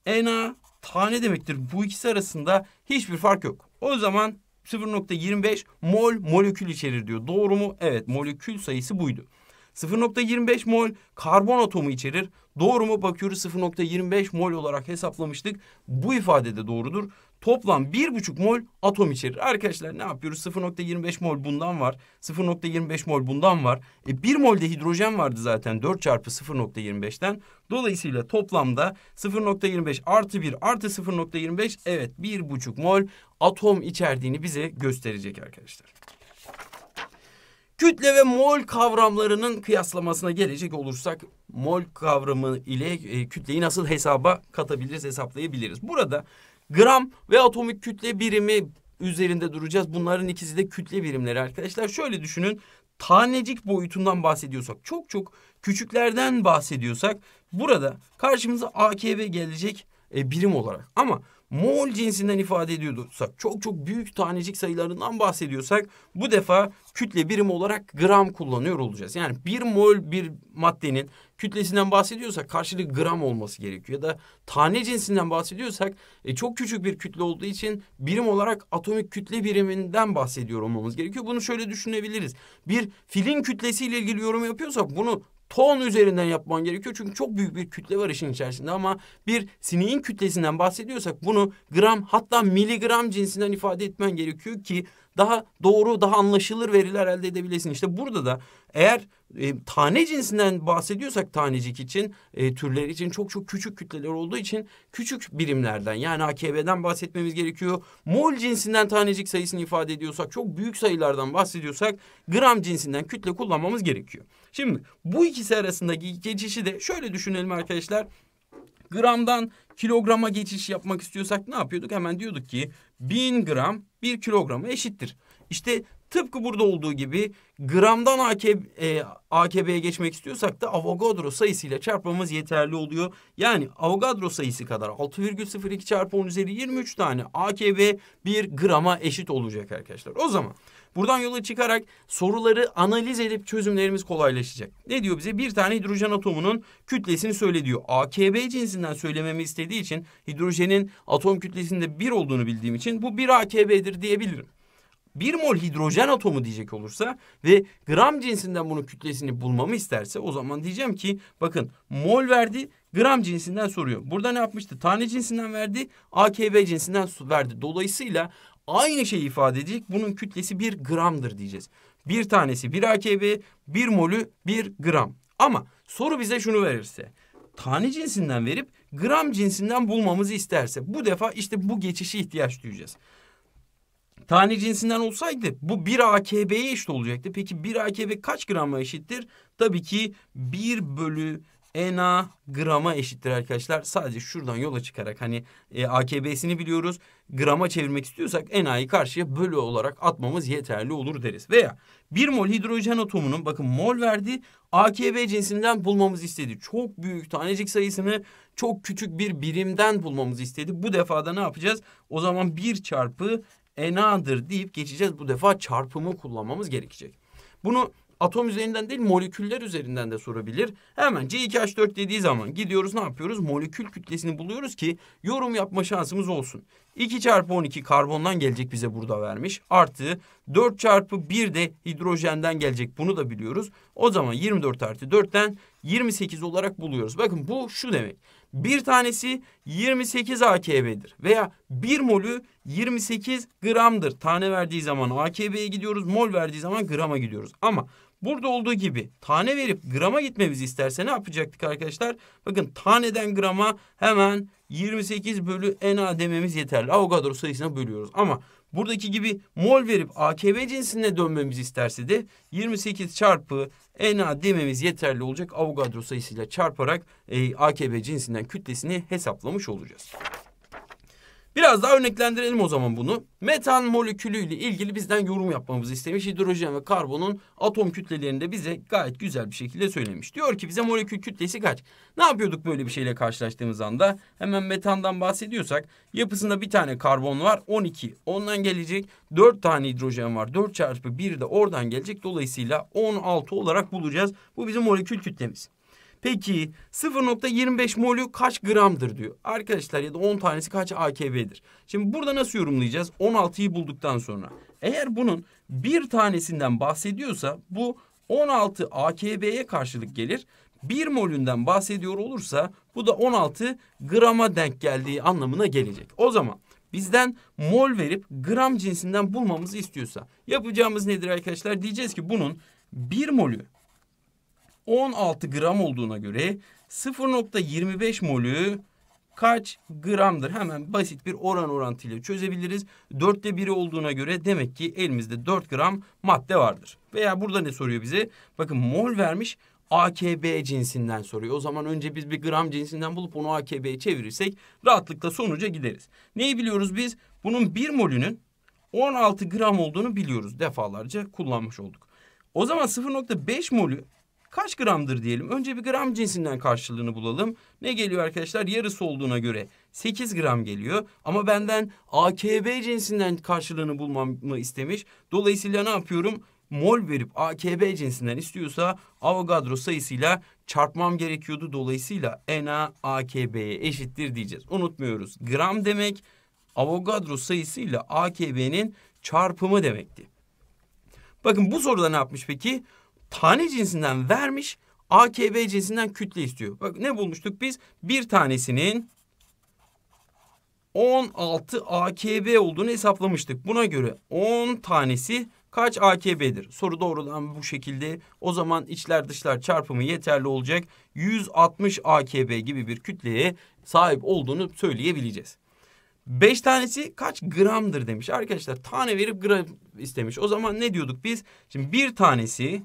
Na tane demektir. Bu ikisi arasında hiçbir fark yok. O zaman 0.25 mol molekül içerir diyor. Doğru mu? Evet molekül sayısı buydu. 0.25 mol karbon atomu içerir. Doğru mu? Bakıyoruz 0.25 mol olarak hesaplamıştık. Bu ifade de doğrudur. Toplam 1.5 mol atom içerir. Arkadaşlar ne yapıyoruz? 0.25 mol bundan var. 0.25 mol bundan var. E, 1 mol de hidrojen vardı zaten 4 çarpı 0.25'ten. Dolayısıyla toplamda 0.25 artı 1 artı 0.25 evet 1.5 mol atom içerdiğini bize gösterecek arkadaşlar. Kütle ve mol kavramlarının kıyaslamasına gelecek olursak mol kavramı ile e, kütleyi nasıl hesaba katabiliriz, hesaplayabiliriz. Burada gram ve atomik kütle birimi üzerinde duracağız. Bunların ikisi de kütle birimleri arkadaşlar. Şöyle düşünün tanecik boyutundan bahsediyorsak, çok çok küçüklerden bahsediyorsak burada karşımıza AKB gelecek e, birim olarak. Ama mol cinsinden ifade ediyorsak çok çok büyük tanecik sayılarından bahsediyorsak bu defa kütle birim olarak gram kullanıyor olacağız. Yani bir mol bir maddenin kütlesinden bahsediyorsak karşılığı gram olması gerekiyor. Ya da tane cinsinden bahsediyorsak e, çok küçük bir kütle olduğu için birim olarak atomik kütle biriminden bahsediyor olmamız gerekiyor. Bunu şöyle düşünebiliriz. Bir filin kütlesiyle ilgili yorum yapıyorsak bunu ton üzerinden yapman gerekiyor. Çünkü çok büyük bir kütle var işin içerisinde ama bir sineğin kütlesinden bahsediyorsak bunu gram hatta miligram cinsinden ifade etmen gerekiyor ki daha doğru, daha anlaşılır veriler elde edebilesin. İşte burada da eğer e, tane cinsinden bahsediyorsak tanecik için, e, türler için çok çok küçük kütleler olduğu için küçük birimlerden yani AKB'den bahsetmemiz gerekiyor. Mol cinsinden tanecik sayısını ifade ediyorsak, çok büyük sayılardan bahsediyorsak gram cinsinden kütle kullanmamız gerekiyor. Şimdi bu ikisi arasındaki geçişi de şöyle düşünelim arkadaşlar gramdan kilograma geçiş yapmak istiyorsak ne yapıyorduk? Hemen diyorduk ki 1000 gram 1 kilograma eşittir. İşte tıpkı burada olduğu gibi gramdan AKB, e, AKB'ye geçmek istiyorsak da Avogadro sayısıyla çarpmamız yeterli oluyor. Yani Avogadro sayısı kadar 6,02 çarpı 10 üzeri 23 tane AKB 1 grama eşit olacak arkadaşlar. O zaman Buradan yola çıkarak soruları analiz edip çözümlerimiz kolaylaşacak. Ne diyor bize? Bir tane hidrojen atomunun kütlesini söyle diyor. AKB cinsinden söylememi istediği için hidrojenin atom kütlesinde bir olduğunu bildiğim için bu bir AKB'dir diyebilirim. Bir mol hidrojen atomu diyecek olursa ve gram cinsinden bunun kütlesini bulmamı isterse o zaman diyeceğim ki bakın mol verdi gram cinsinden soruyor. Burada ne yapmıştı? Tane cinsinden verdi, AKB cinsinden verdi. Dolayısıyla aynı şeyi ifade edecek. Bunun kütlesi bir gramdır diyeceğiz. Bir tanesi bir AKB, bir molü bir gram. Ama soru bize şunu verirse. Tane cinsinden verip gram cinsinden bulmamızı isterse bu defa işte bu geçişe ihtiyaç duyacağız. Tane cinsinden olsaydı bu bir AKB'ye eşit olacaktı. Peki bir AKB kaç grama eşittir? Tabii ki bir bölü Ena grama eşittir arkadaşlar. Sadece şuradan yola çıkarak hani e, AKB'sini biliyoruz. Grama çevirmek istiyorsak ena'yı karşıya bölü olarak atmamız yeterli olur deriz. Veya bir mol hidrojen atomunun bakın mol verdi AKB cinsinden bulmamız istedi. Çok büyük tanecik sayısını çok küçük bir birimden bulmamız istedi. Bu defada ne yapacağız? O zaman bir çarpı enadır deyip geçeceğiz. Bu defa çarpımı kullanmamız gerekecek. Bunu atom üzerinden değil moleküller üzerinden de sorabilir. Hemen C2H4 dediği zaman gidiyoruz ne yapıyoruz? Molekül kütlesini buluyoruz ki yorum yapma şansımız olsun. 2 çarpı 12 karbondan gelecek bize burada vermiş. Artı 4 çarpı 1 de hidrojenden gelecek bunu da biliyoruz. O zaman 24 artı 4'ten 28 olarak buluyoruz. Bakın bu şu demek. Bir tanesi 28 AKB'dir veya bir molü 28 gramdır. Tane verdiği zaman AKB'ye gidiyoruz, mol verdiği zaman grama gidiyoruz. Ama Burada olduğu gibi tane verip grama gitmemizi isterse ne yapacaktık arkadaşlar? Bakın taneden grama hemen 28 bölü NA dememiz yeterli. Avogadro sayısına bölüyoruz. Ama buradaki gibi mol verip AKB cinsine dönmemizi isterse de 28 çarpı NA dememiz yeterli olacak. Avogadro sayısıyla çarparak e, AKB cinsinden kütlesini hesaplamış olacağız. Biraz daha örneklendirelim o zaman bunu. Metan molekülü ile ilgili bizden yorum yapmamızı istemiş. Hidrojen ve karbonun atom kütlelerini bize gayet güzel bir şekilde söylemiş. Diyor ki bize molekül kütlesi kaç? Ne yapıyorduk böyle bir şeyle karşılaştığımız anda? Hemen metandan bahsediyorsak yapısında bir tane karbon var 12. Ondan gelecek 4 tane hidrojen var. 4 çarpı 1 de oradan gelecek. Dolayısıyla 16 olarak bulacağız. Bu bizim molekül kütlemiz. Peki 0.25 molü kaç gramdır diyor. Arkadaşlar ya da 10 tanesi kaç AKB'dir. Şimdi burada nasıl yorumlayacağız? 16'yı bulduktan sonra. Eğer bunun bir tanesinden bahsediyorsa bu 16 AKB'ye karşılık gelir. Bir molünden bahsediyor olursa bu da 16 grama denk geldiği anlamına gelecek. O zaman bizden mol verip gram cinsinden bulmamızı istiyorsa yapacağımız nedir arkadaşlar? Diyeceğiz ki bunun bir molü 16 gram olduğuna göre 0.25 molü kaç gramdır? Hemen basit bir oran orantıyla çözebiliriz. 4'te 1'i olduğuna göre demek ki elimizde 4 gram madde vardır. Veya burada ne soruyor bize? Bakın mol vermiş AKB cinsinden soruyor. O zaman önce biz bir gram cinsinden bulup onu AKB'ye çevirirsek rahatlıkla sonuca gideriz. Neyi biliyoruz biz? Bunun 1 molünün 16 gram olduğunu biliyoruz. Defalarca kullanmış olduk. O zaman 0.5 molü kaç gramdır diyelim. Önce bir gram cinsinden karşılığını bulalım. Ne geliyor arkadaşlar? Yarısı olduğuna göre 8 gram geliyor. Ama benden AKB cinsinden karşılığını bulmamı istemiş. Dolayısıyla ne yapıyorum? Mol verip AKB cinsinden istiyorsa Avogadro sayısıyla çarpmam gerekiyordu. Dolayısıyla NA AKB'ye eşittir diyeceğiz. Unutmuyoruz. Gram demek Avogadro sayısıyla AKB'nin çarpımı demekti. Bakın bu soruda ne yapmış peki? tane cinsinden vermiş AKB cinsinden kütle istiyor. Bak ne bulmuştuk biz? Bir tanesinin 16 AKB olduğunu hesaplamıştık. Buna göre 10 tanesi kaç AKB'dir? Soru doğrudan bu şekilde. O zaman içler dışlar çarpımı yeterli olacak. 160 AKB gibi bir kütleye sahip olduğunu söyleyebileceğiz. 5 tanesi kaç gramdır demiş. Arkadaşlar tane verip gram istemiş. O zaman ne diyorduk biz? Şimdi bir tanesi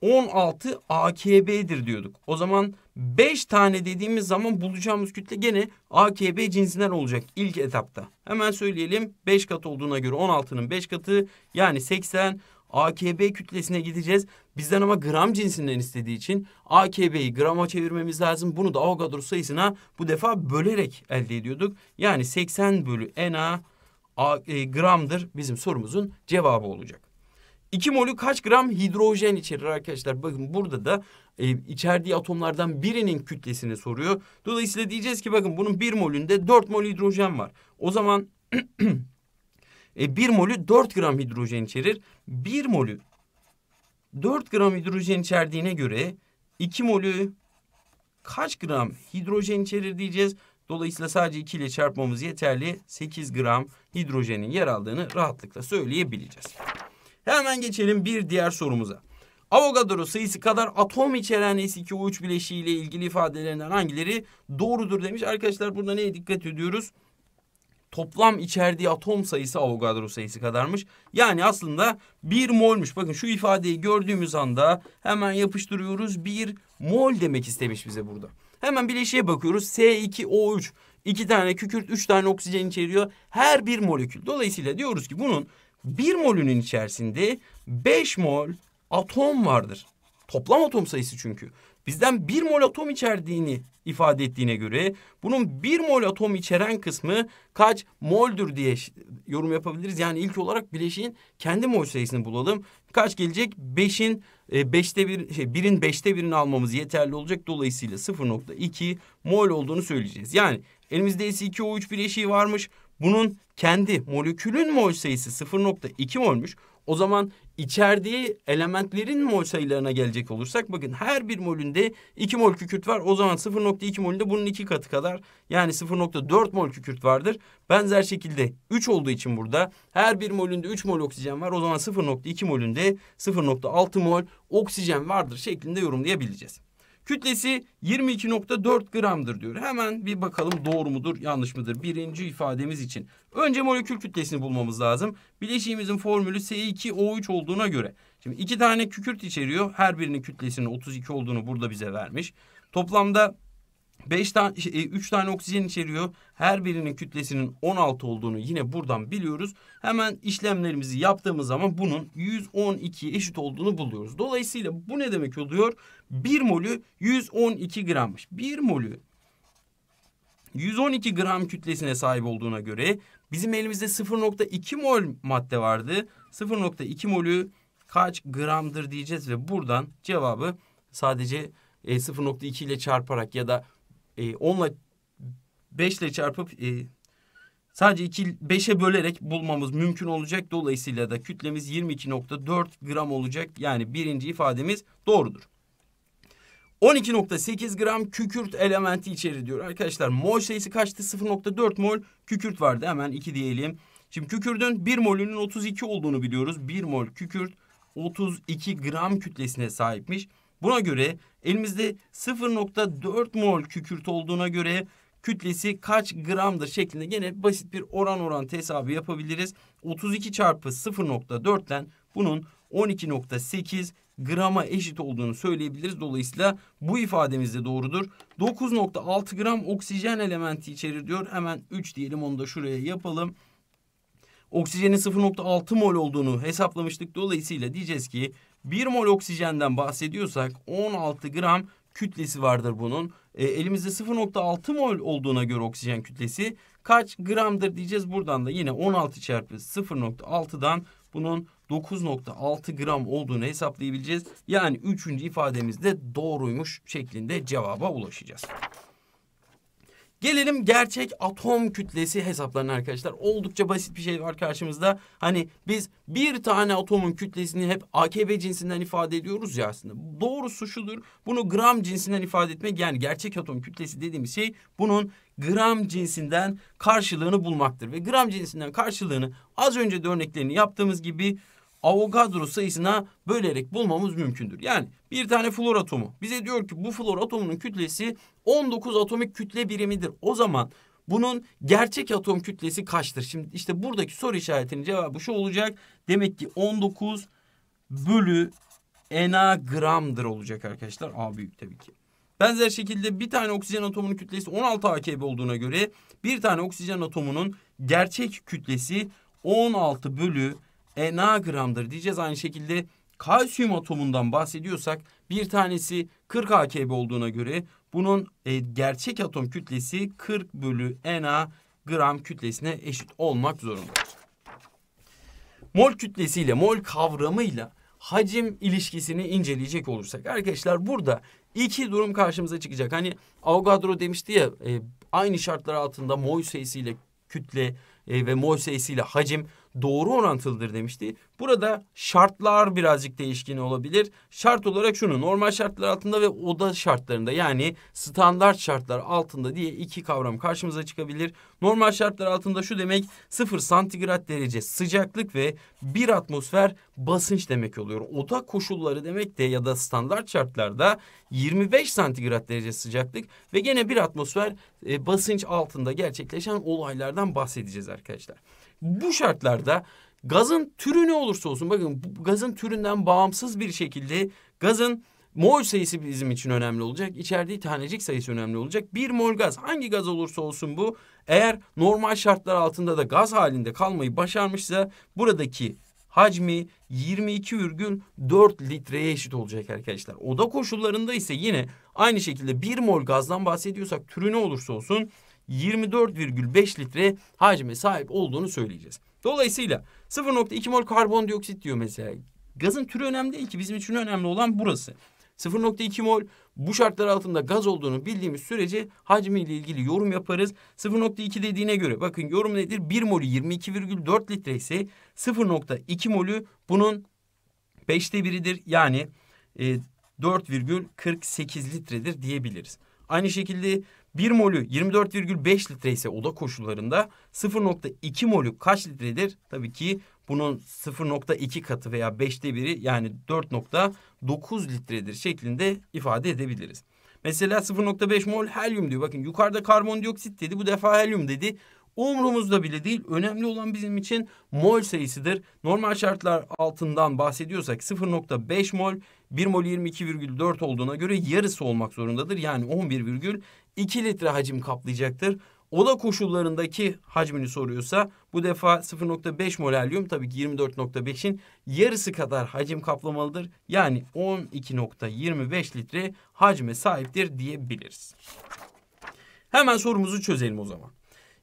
16 AKB'dir diyorduk. O zaman 5 tane dediğimiz zaman bulacağımız kütle gene AKB cinsinden olacak ilk etapta. Hemen söyleyelim 5 kat olduğuna göre 16'nın 5 katı yani 80 AKB kütlesine gideceğiz. Bizden ama gram cinsinden istediği için AKB'yi grama çevirmemiz lazım. Bunu da Avogadro sayısına bu defa bölerek elde ediyorduk. Yani 80 bölü NA e, gramdır bizim sorumuzun cevabı olacak. 2 molü kaç gram hidrojen içerir arkadaşlar? Bakın burada da e, içerdiği atomlardan birinin kütlesini soruyor. Dolayısıyla diyeceğiz ki bakın bunun 1 molünde 4 mol hidrojen var. O zaman e, 1 molü 4 gram hidrojen içerir. 1 molü 4 gram hidrojen içerdiğine göre 2 molü kaç gram hidrojen içerir diyeceğiz. Dolayısıyla sadece 2 ile çarpmamız yeterli. 8 gram hidrojenin yer aldığını rahatlıkla söyleyebileceğiz. Hemen geçelim bir diğer sorumuza. Avogadro sayısı kadar atom içeren S2O3 bileşiği ile ilgili ifadelerinden hangileri doğrudur demiş. Arkadaşlar burada neye dikkat ediyoruz? Toplam içerdiği atom sayısı Avogadro sayısı kadarmış. Yani aslında bir molmuş. Bakın şu ifadeyi gördüğümüz anda hemen yapıştırıyoruz. Bir mol demek istemiş bize burada. Hemen bileşiğe bakıyoruz. S2O3 iki tane kükürt, üç tane oksijen içeriyor. Her bir molekül. Dolayısıyla diyoruz ki bunun 1 molünün içerisinde 5 mol atom vardır. Toplam atom sayısı çünkü. Bizden 1 mol atom içerdiğini ifade ettiğine göre bunun 1 mol atom içeren kısmı kaç moldür diye yorum yapabiliriz. Yani ilk olarak bileşiğin kendi mol sayısını bulalım. Kaç gelecek? 5'in 5'te 1 şey 1'in 5'te 1'ini almamız yeterli olacak. Dolayısıyla 0.2 mol olduğunu söyleyeceğiz. Yani elimizde S2O3 bileşiği varmış. Bunun kendi molekülün mol sayısı 0.2 molmüş. O zaman içerdiği elementlerin mol sayılarına gelecek olursak bakın her bir molünde 2 mol kükürt var. O zaman 0.2 molünde bunun iki katı kadar yani 0.4 mol kükürt vardır. Benzer şekilde 3 olduğu için burada her bir molünde 3 mol oksijen var. O zaman 0.2 molünde 0.6 mol oksijen vardır şeklinde yorumlayabileceğiz. Kütlesi 22.4 gramdır diyor. Hemen bir bakalım doğru mudur yanlış mıdır? Birinci ifademiz için. Önce molekül kütlesini bulmamız lazım. Bileşiğimizin formülü S2O3 olduğuna göre. Şimdi iki tane kükürt içeriyor. Her birinin kütlesinin 32 olduğunu burada bize vermiş. Toplamda 5 tane 3 tane oksijen içeriyor. Her birinin kütlesinin 16 olduğunu yine buradan biliyoruz. Hemen işlemlerimizi yaptığımız zaman bunun 112 eşit olduğunu buluyoruz. Dolayısıyla bu ne demek oluyor? 1 molü 112 grammış. 1 molü 112 gram kütlesine sahip olduğuna göre bizim elimizde 0.2 mol madde vardı. 0.2 molü kaç gramdır diyeceğiz ve buradan cevabı sadece 0.2 e, ile çarparak ya da e, 10 ile 5 ile çarpıp e, sadece 2 5'e bölerek bulmamız mümkün olacak. Dolayısıyla da kütlemiz 22.4 gram olacak. Yani birinci ifademiz doğrudur. 12.8 gram kükürt elementi içerir diyor. Arkadaşlar mol sayısı kaçtı? 0.4 mol kükürt vardı. Hemen 2 diyelim. Şimdi kükürdün 1 molünün 32 olduğunu biliyoruz. 1 mol kükürt 32 gram kütlesine sahipmiş. Buna göre Elimizde 0.4 mol kükürt olduğuna göre kütlesi kaç gramdır şeklinde gene basit bir oran oran hesabı yapabiliriz. 32 çarpı 0.4'ten bunun 12.8 grama eşit olduğunu söyleyebiliriz. Dolayısıyla bu ifademiz de doğrudur. 9.6 gram oksijen elementi içerir diyor. Hemen 3 diyelim onu da şuraya yapalım. Oksijenin 0.6 mol olduğunu hesaplamıştık. Dolayısıyla diyeceğiz ki 1 mol oksijenden bahsediyorsak 16 gram kütlesi vardır bunun. E, elimizde 0.6 mol olduğuna göre oksijen kütlesi kaç gramdır diyeceğiz. Buradan da yine 16 çarpı 0.6'dan bunun 9.6 gram olduğunu hesaplayabileceğiz. Yani üçüncü ifademiz de doğruymuş şeklinde cevaba ulaşacağız. Gelelim gerçek atom kütlesi hesaplarına arkadaşlar. Oldukça basit bir şey var karşımızda. Hani biz bir tane atomun kütlesini hep AKB cinsinden ifade ediyoruz ya aslında. Doğrusu şudur. Bunu gram cinsinden ifade etmek yani gerçek atom kütlesi dediğimiz şey bunun gram cinsinden karşılığını bulmaktır. Ve gram cinsinden karşılığını az önce de örneklerini yaptığımız gibi Avogadro sayısına bölerek bulmamız mümkündür. Yani bir tane flor atomu bize diyor ki bu flor atomunun kütlesi 19 atomik kütle birimidir. O zaman bunun gerçek atom kütlesi kaçtır? Şimdi işte buradaki soru işaretinin cevabı şu olacak. Demek ki 19 bölü enagramdır olacak arkadaşlar. A büyük tabii ki. Benzer şekilde bir tane oksijen atomunun kütlesi 16 AKB olduğuna göre bir tane oksijen atomunun gerçek kütlesi 16 bölü e, gramdır diyeceğiz. Aynı şekilde kalsiyum atomundan bahsediyorsak bir tanesi 40 AKB olduğuna göre bunun e, gerçek atom kütlesi 40 bölü Na gram kütlesine eşit olmak zorundadır. Mol kütlesiyle, mol kavramıyla hacim ilişkisini inceleyecek olursak arkadaşlar burada iki durum karşımıza çıkacak. Hani Avogadro demişti ya e, aynı şartlar altında mol sayısıyla kütle e, ve mol sayısıyla hacim doğru orantılıdır demişti. Burada şartlar birazcık değişken olabilir. Şart olarak şunu normal şartlar altında ve oda şartlarında yani standart şartlar altında diye iki kavram karşımıza çıkabilir. Normal şartlar altında şu demek 0 santigrat derece sıcaklık ve 1 atmosfer basınç demek oluyor. Oda koşulları demek de ya da standart şartlarda 25 santigrat derece sıcaklık ve gene 1 atmosfer e, basınç altında gerçekleşen olaylardan bahsedeceğiz arkadaşlar. Bu şartlarda gazın türü ne olursa olsun bakın gazın türünden bağımsız bir şekilde gazın mol sayısı bizim için önemli olacak. İçerdiği tanecik sayısı önemli olacak. Bir mol gaz hangi gaz olursa olsun bu eğer normal şartlar altında da gaz halinde kalmayı başarmışsa buradaki hacmi 22,4 litreye eşit olacak arkadaşlar. Oda koşullarında ise yine aynı şekilde bir mol gazdan bahsediyorsak türü ne olursa olsun 24,5 litre hacme sahip olduğunu söyleyeceğiz. Dolayısıyla 0.2 mol karbondioksit diyor mesela. Gazın türü önemli değil ki bizim için önemli olan burası. 0.2 mol bu şartlar altında gaz olduğunu bildiğimiz sürece hacmiyle ilgili yorum yaparız. 0.2 dediğine göre bakın yorum nedir? 1 molü 22,4 litre ise 0.2 molü bunun 5'te biridir. Yani e, 4,48 litredir diyebiliriz. Aynı şekilde 1 molü 24,5 litre ise oda koşullarında 0,2 molü kaç litredir? Tabii ki bunun 0.2 katı veya 5'te biri yani 4.9 litredir şeklinde ifade edebiliriz. Mesela 0.5 mol helyum diyor. Bakın yukarıda karbondioksit dedi bu defa helyum dedi. Umrumuzda bile değil. Önemli olan bizim için mol sayısıdır. Normal şartlar altından bahsediyorsak 0.5 mol 1 mol 22,4 olduğuna göre yarısı olmak zorundadır. Yani 11,2 litre hacim kaplayacaktır. Oda koşullarındaki hacmini soruyorsa bu defa 0.5 mol helyum tabii ki 24.5'in yarısı kadar hacim kaplamalıdır. Yani 12.25 litre hacme sahiptir diyebiliriz. Hemen sorumuzu çözelim o zaman.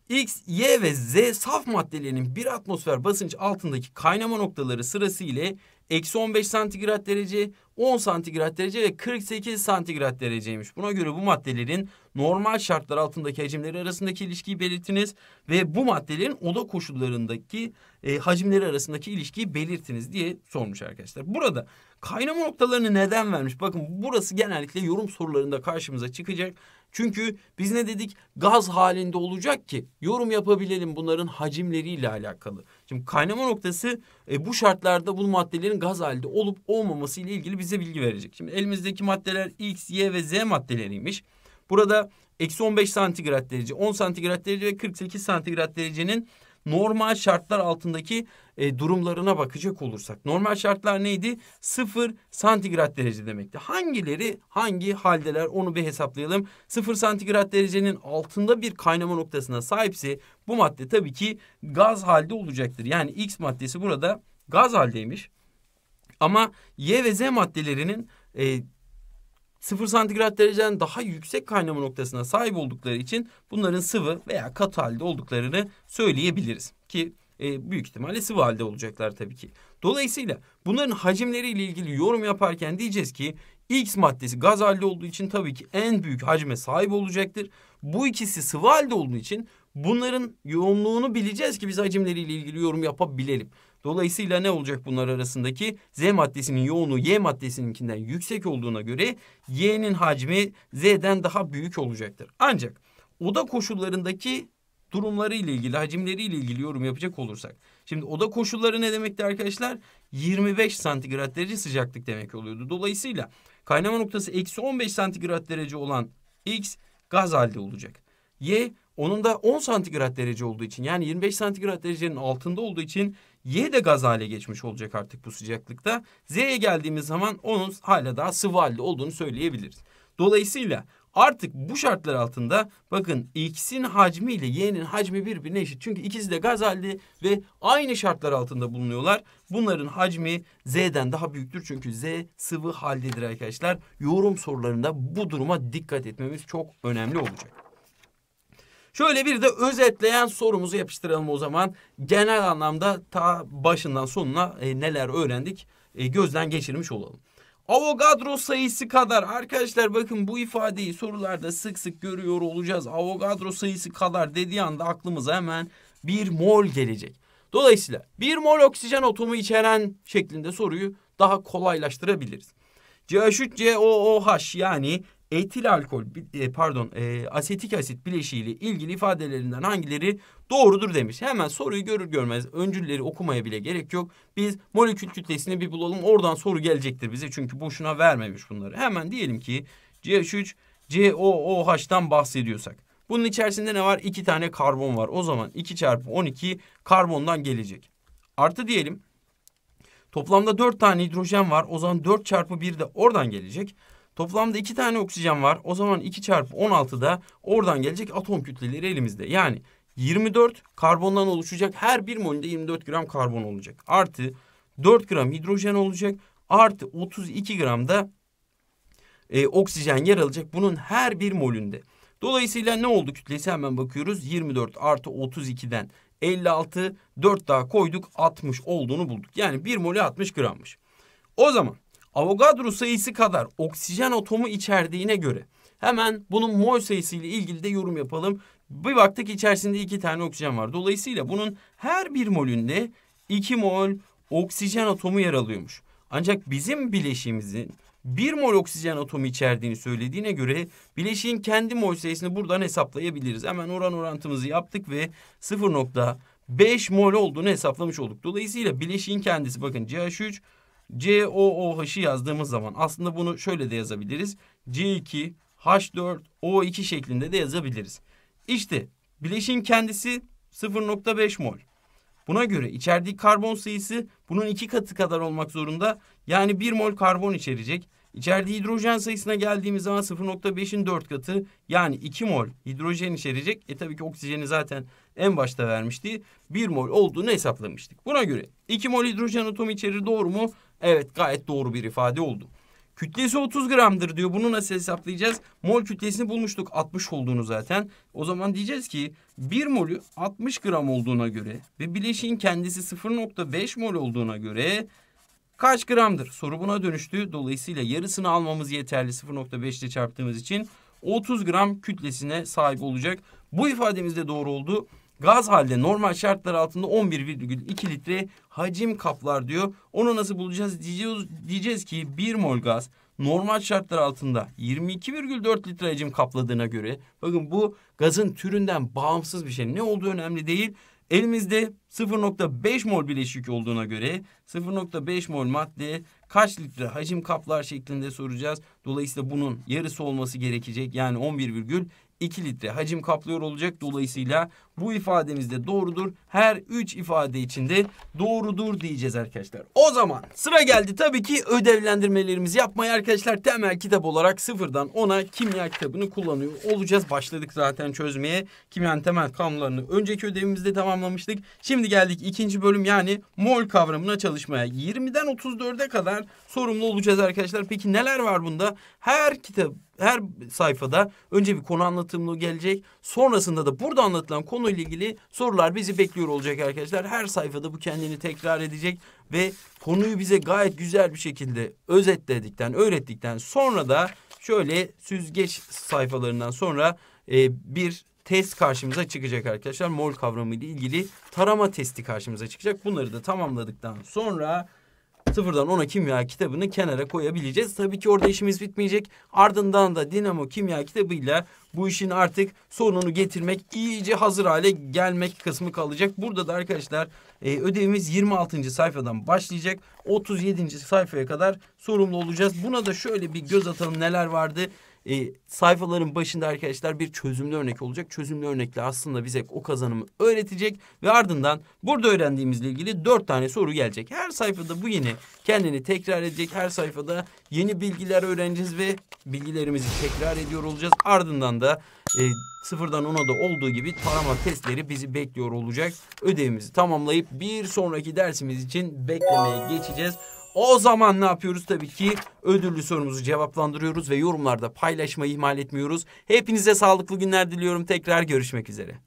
X, Y ve Z saf maddelerinin bir atmosfer basınç altındaki kaynama noktaları sırasıyla eksi 15 santigrat derece, 10 santigrat derece ve 48 santigrat dereceymiş. Buna göre bu maddelerin normal şartlar altındaki hacimleri arasındaki ilişkiyi belirtiniz ve bu maddelerin oda koşullarındaki e, hacimleri arasındaki ilişkiyi belirtiniz diye sormuş arkadaşlar. Burada Kaynama noktalarını neden vermiş? Bakın burası genellikle yorum sorularında karşımıza çıkacak. Çünkü biz ne dedik? Gaz halinde olacak ki yorum yapabilelim bunların hacimleriyle alakalı. Şimdi kaynama noktası e, bu şartlarda bu maddelerin gaz halinde olup olmaması ile ilgili bize bilgi verecek. Şimdi elimizdeki maddeler X, Y ve Z maddeleriymiş. Burada eksi 15 santigrat derece, 10 santigrat derece ve 48 santigrat derecenin normal şartlar altındaki e, durumlarına bakacak olursak. Normal şartlar neydi? Sıfır santigrat derece demekti. Hangileri hangi haldeler onu bir hesaplayalım. Sıfır santigrat derecenin altında bir kaynama noktasına sahipse bu madde tabii ki gaz halde olacaktır. Yani X maddesi burada gaz haldeymiş. Ama Y ve Z maddelerinin e, Sıfır santigrat dereceden daha yüksek kaynama noktasına sahip oldukları için bunların sıvı veya katı halde olduklarını söyleyebiliriz. Ki e, büyük ihtimalle sıvı halde olacaklar tabii ki. Dolayısıyla bunların hacimleriyle ilgili yorum yaparken diyeceğiz ki X maddesi gaz halde olduğu için tabii ki en büyük hacme sahip olacaktır. Bu ikisi sıvı halde olduğu için bunların yoğunluğunu bileceğiz ki biz hacimleriyle ilgili yorum yapabilelim. Dolayısıyla ne olacak bunlar arasındaki? Z maddesinin yoğunluğu Y maddesininkinden yüksek olduğuna göre Y'nin hacmi Z'den daha büyük olacaktır. Ancak oda koşullarındaki durumları ile ilgili, hacimleri ile ilgili yorum yapacak olursak. Şimdi oda koşulları ne demekti arkadaşlar? 25 santigrat derece sıcaklık demek oluyordu. Dolayısıyla kaynama noktası eksi 15 santigrat derece olan X gaz halde olacak. Y onun da 10 santigrat derece olduğu için yani 25 santigrat derecenin altında olduğu için Y de gaz hale geçmiş olacak artık bu sıcaklıkta. Z'ye geldiğimiz zaman onun hala daha sıvı halde olduğunu söyleyebiliriz. Dolayısıyla artık bu şartlar altında bakın X'in hacmi ile Y'nin hacmi birbirine eşit. Çünkü ikisi de gaz halde ve aynı şartlar altında bulunuyorlar. Bunların hacmi Z'den daha büyüktür. Çünkü Z sıvı haldedir arkadaşlar. Yorum sorularında bu duruma dikkat etmemiz çok önemli olacak. Şöyle bir de özetleyen sorumuzu yapıştıralım o zaman. Genel anlamda ta başından sonuna e, neler öğrendik e, gözden geçirmiş olalım. Avogadro sayısı kadar arkadaşlar bakın bu ifadeyi sorularda sık sık görüyor olacağız. Avogadro sayısı kadar dediği anda aklımıza hemen bir mol gelecek. Dolayısıyla bir mol oksijen atomu içeren şeklinde soruyu daha kolaylaştırabiliriz. CH3COOH yani etil alkol e, pardon e, asetik asit bileşiğiyle ilgili ifadelerinden hangileri doğrudur demiş. Hemen soruyu görür görmez öncülleri okumaya bile gerek yok. Biz molekül kütlesini bir bulalım oradan soru gelecektir bize çünkü boşuna vermemiş bunları. Hemen diyelim ki CH3 COOH'dan bahsediyorsak. Bunun içerisinde ne var? İki tane karbon var. O zaman 2 çarpı 12 karbondan gelecek. Artı diyelim. Toplamda dört tane hidrojen var. O zaman 4 çarpı 1 de oradan gelecek. Toplamda iki tane oksijen var. O zaman 2 çarpı da oradan gelecek atom kütleleri elimizde. Yani 24 karbondan oluşacak. Her bir molde 24 gram karbon olacak. Artı 4 gram hidrojen olacak. Artı 32 gram da e, oksijen yer alacak. Bunun her bir molünde. Dolayısıyla ne oldu kütlesi hemen bakıyoruz. 24 artı 32'den 56 4 daha koyduk 60 olduğunu bulduk. Yani 1 molü 60 grammış. O zaman Avogadro sayısı kadar oksijen atomu içerdiğine göre hemen bunun mol sayısı ile ilgili de yorum yapalım. Bir baktık içerisinde iki tane oksijen var. Dolayısıyla bunun her bir molünde iki mol oksijen atomu yer alıyormuş. Ancak bizim bileşiğimizin bir mol oksijen atomu içerdiğini söylediğine göre bileşiğin kendi mol sayısını buradan hesaplayabiliriz. Hemen oran orantımızı yaptık ve 0.5 mol olduğunu hesaplamış olduk. Dolayısıyla bileşiğin kendisi bakın CH3 COOH'ı yazdığımız zaman aslında bunu şöyle de yazabiliriz. C2, H4, O2 şeklinde de yazabiliriz. İşte bileşin kendisi 0.5 mol. Buna göre içerdiği karbon sayısı bunun iki katı kadar olmak zorunda. Yani 1 mol karbon içerecek. İçerdiği hidrojen sayısına geldiğimiz zaman 0.5'in 4 katı yani 2 mol hidrojen içerecek. E tabii ki oksijeni zaten en başta vermişti. 1 mol olduğunu hesaplamıştık. Buna göre 2 mol hidrojen atomu içerir doğru mu? Evet gayet doğru bir ifade oldu. Kütlesi 30 gramdır diyor. Bunu nasıl hesaplayacağız? Mol kütlesini bulmuştuk 60 olduğunu zaten. O zaman diyeceğiz ki 1 molü 60 gram olduğuna göre ve bileşiğin kendisi 0.5 mol olduğuna göre kaç gramdır? Soru buna dönüştü. Dolayısıyla yarısını almamız yeterli 0.5 ile çarptığımız için 30 gram kütlesine sahip olacak. Bu ifademiz de doğru oldu. Gaz halde normal şartlar altında 11,2 litre hacim kaplar diyor. Onu nasıl bulacağız? Diyeceğiz, diyeceğiz ki 1 mol gaz normal şartlar altında 22,4 litre hacim kapladığına göre bakın bu gazın türünden bağımsız bir şey. Ne olduğu önemli değil. Elimizde 0.5 mol bileşik olduğuna göre 0.5 mol madde kaç litre hacim kaplar şeklinde soracağız. Dolayısıyla bunun yarısı olması gerekecek. Yani 11,2 2 litre hacim kaplıyor olacak. Dolayısıyla bu ifademiz de doğrudur. Her 3 ifade içinde doğrudur diyeceğiz arkadaşlar. O zaman sıra geldi tabii ki ödevlendirmelerimizi yapmaya arkadaşlar. Temel kitap olarak sıfırdan ona kimya kitabını kullanıyor olacağız. Başladık zaten çözmeye. Kimyanın temel kavramlarını önceki ödevimizde tamamlamıştık. Şimdi geldik ikinci bölüm yani mol kavramına çalışmaya. 20'den 34'e kadar sorumlu olacağız arkadaşlar. Peki neler var bunda? Her kitap her sayfada önce bir konu anlatımlı gelecek. Sonrasında da burada anlatılan konuyla ilgili sorular bizi bekliyor olacak arkadaşlar. Her sayfada bu kendini tekrar edecek ve konuyu bize gayet güzel bir şekilde özetledikten, öğrettikten sonra da şöyle süzgeç sayfalarından sonra e, bir test karşımıza çıkacak arkadaşlar. Mol kavramı ile ilgili tarama testi karşımıza çıkacak. Bunları da tamamladıktan sonra Sıfırdan ona kimya kitabını kenara koyabileceğiz. Tabii ki orada işimiz bitmeyecek. Ardından da Dinamo kimya kitabıyla bu işin artık sonunu getirmek, iyice hazır hale gelmek kısmı kalacak. Burada da arkadaşlar e, ödevimiz 26. sayfadan başlayacak. 37. sayfaya kadar sorumlu olacağız. Buna da şöyle bir göz atalım neler vardı. E, sayfaların başında arkadaşlar bir çözümlü örnek olacak. Çözümlü örnekle aslında bize o kazanımı öğretecek ve ardından burada öğrendiğimizle ilgili dört tane soru gelecek. Her sayfada bu yeni kendini tekrar edecek. Her sayfada yeni bilgiler öğreneceğiz ve bilgilerimizi tekrar ediyor olacağız. Ardından da e, sıfırdan ona da olduğu gibi tarama testleri bizi bekliyor olacak. Ödevimizi tamamlayıp bir sonraki dersimiz için beklemeye geçeceğiz. O zaman ne yapıyoruz? Tabii ki ödüllü sorumuzu cevaplandırıyoruz ve yorumlarda paylaşmayı ihmal etmiyoruz. Hepinize sağlıklı günler diliyorum. Tekrar görüşmek üzere.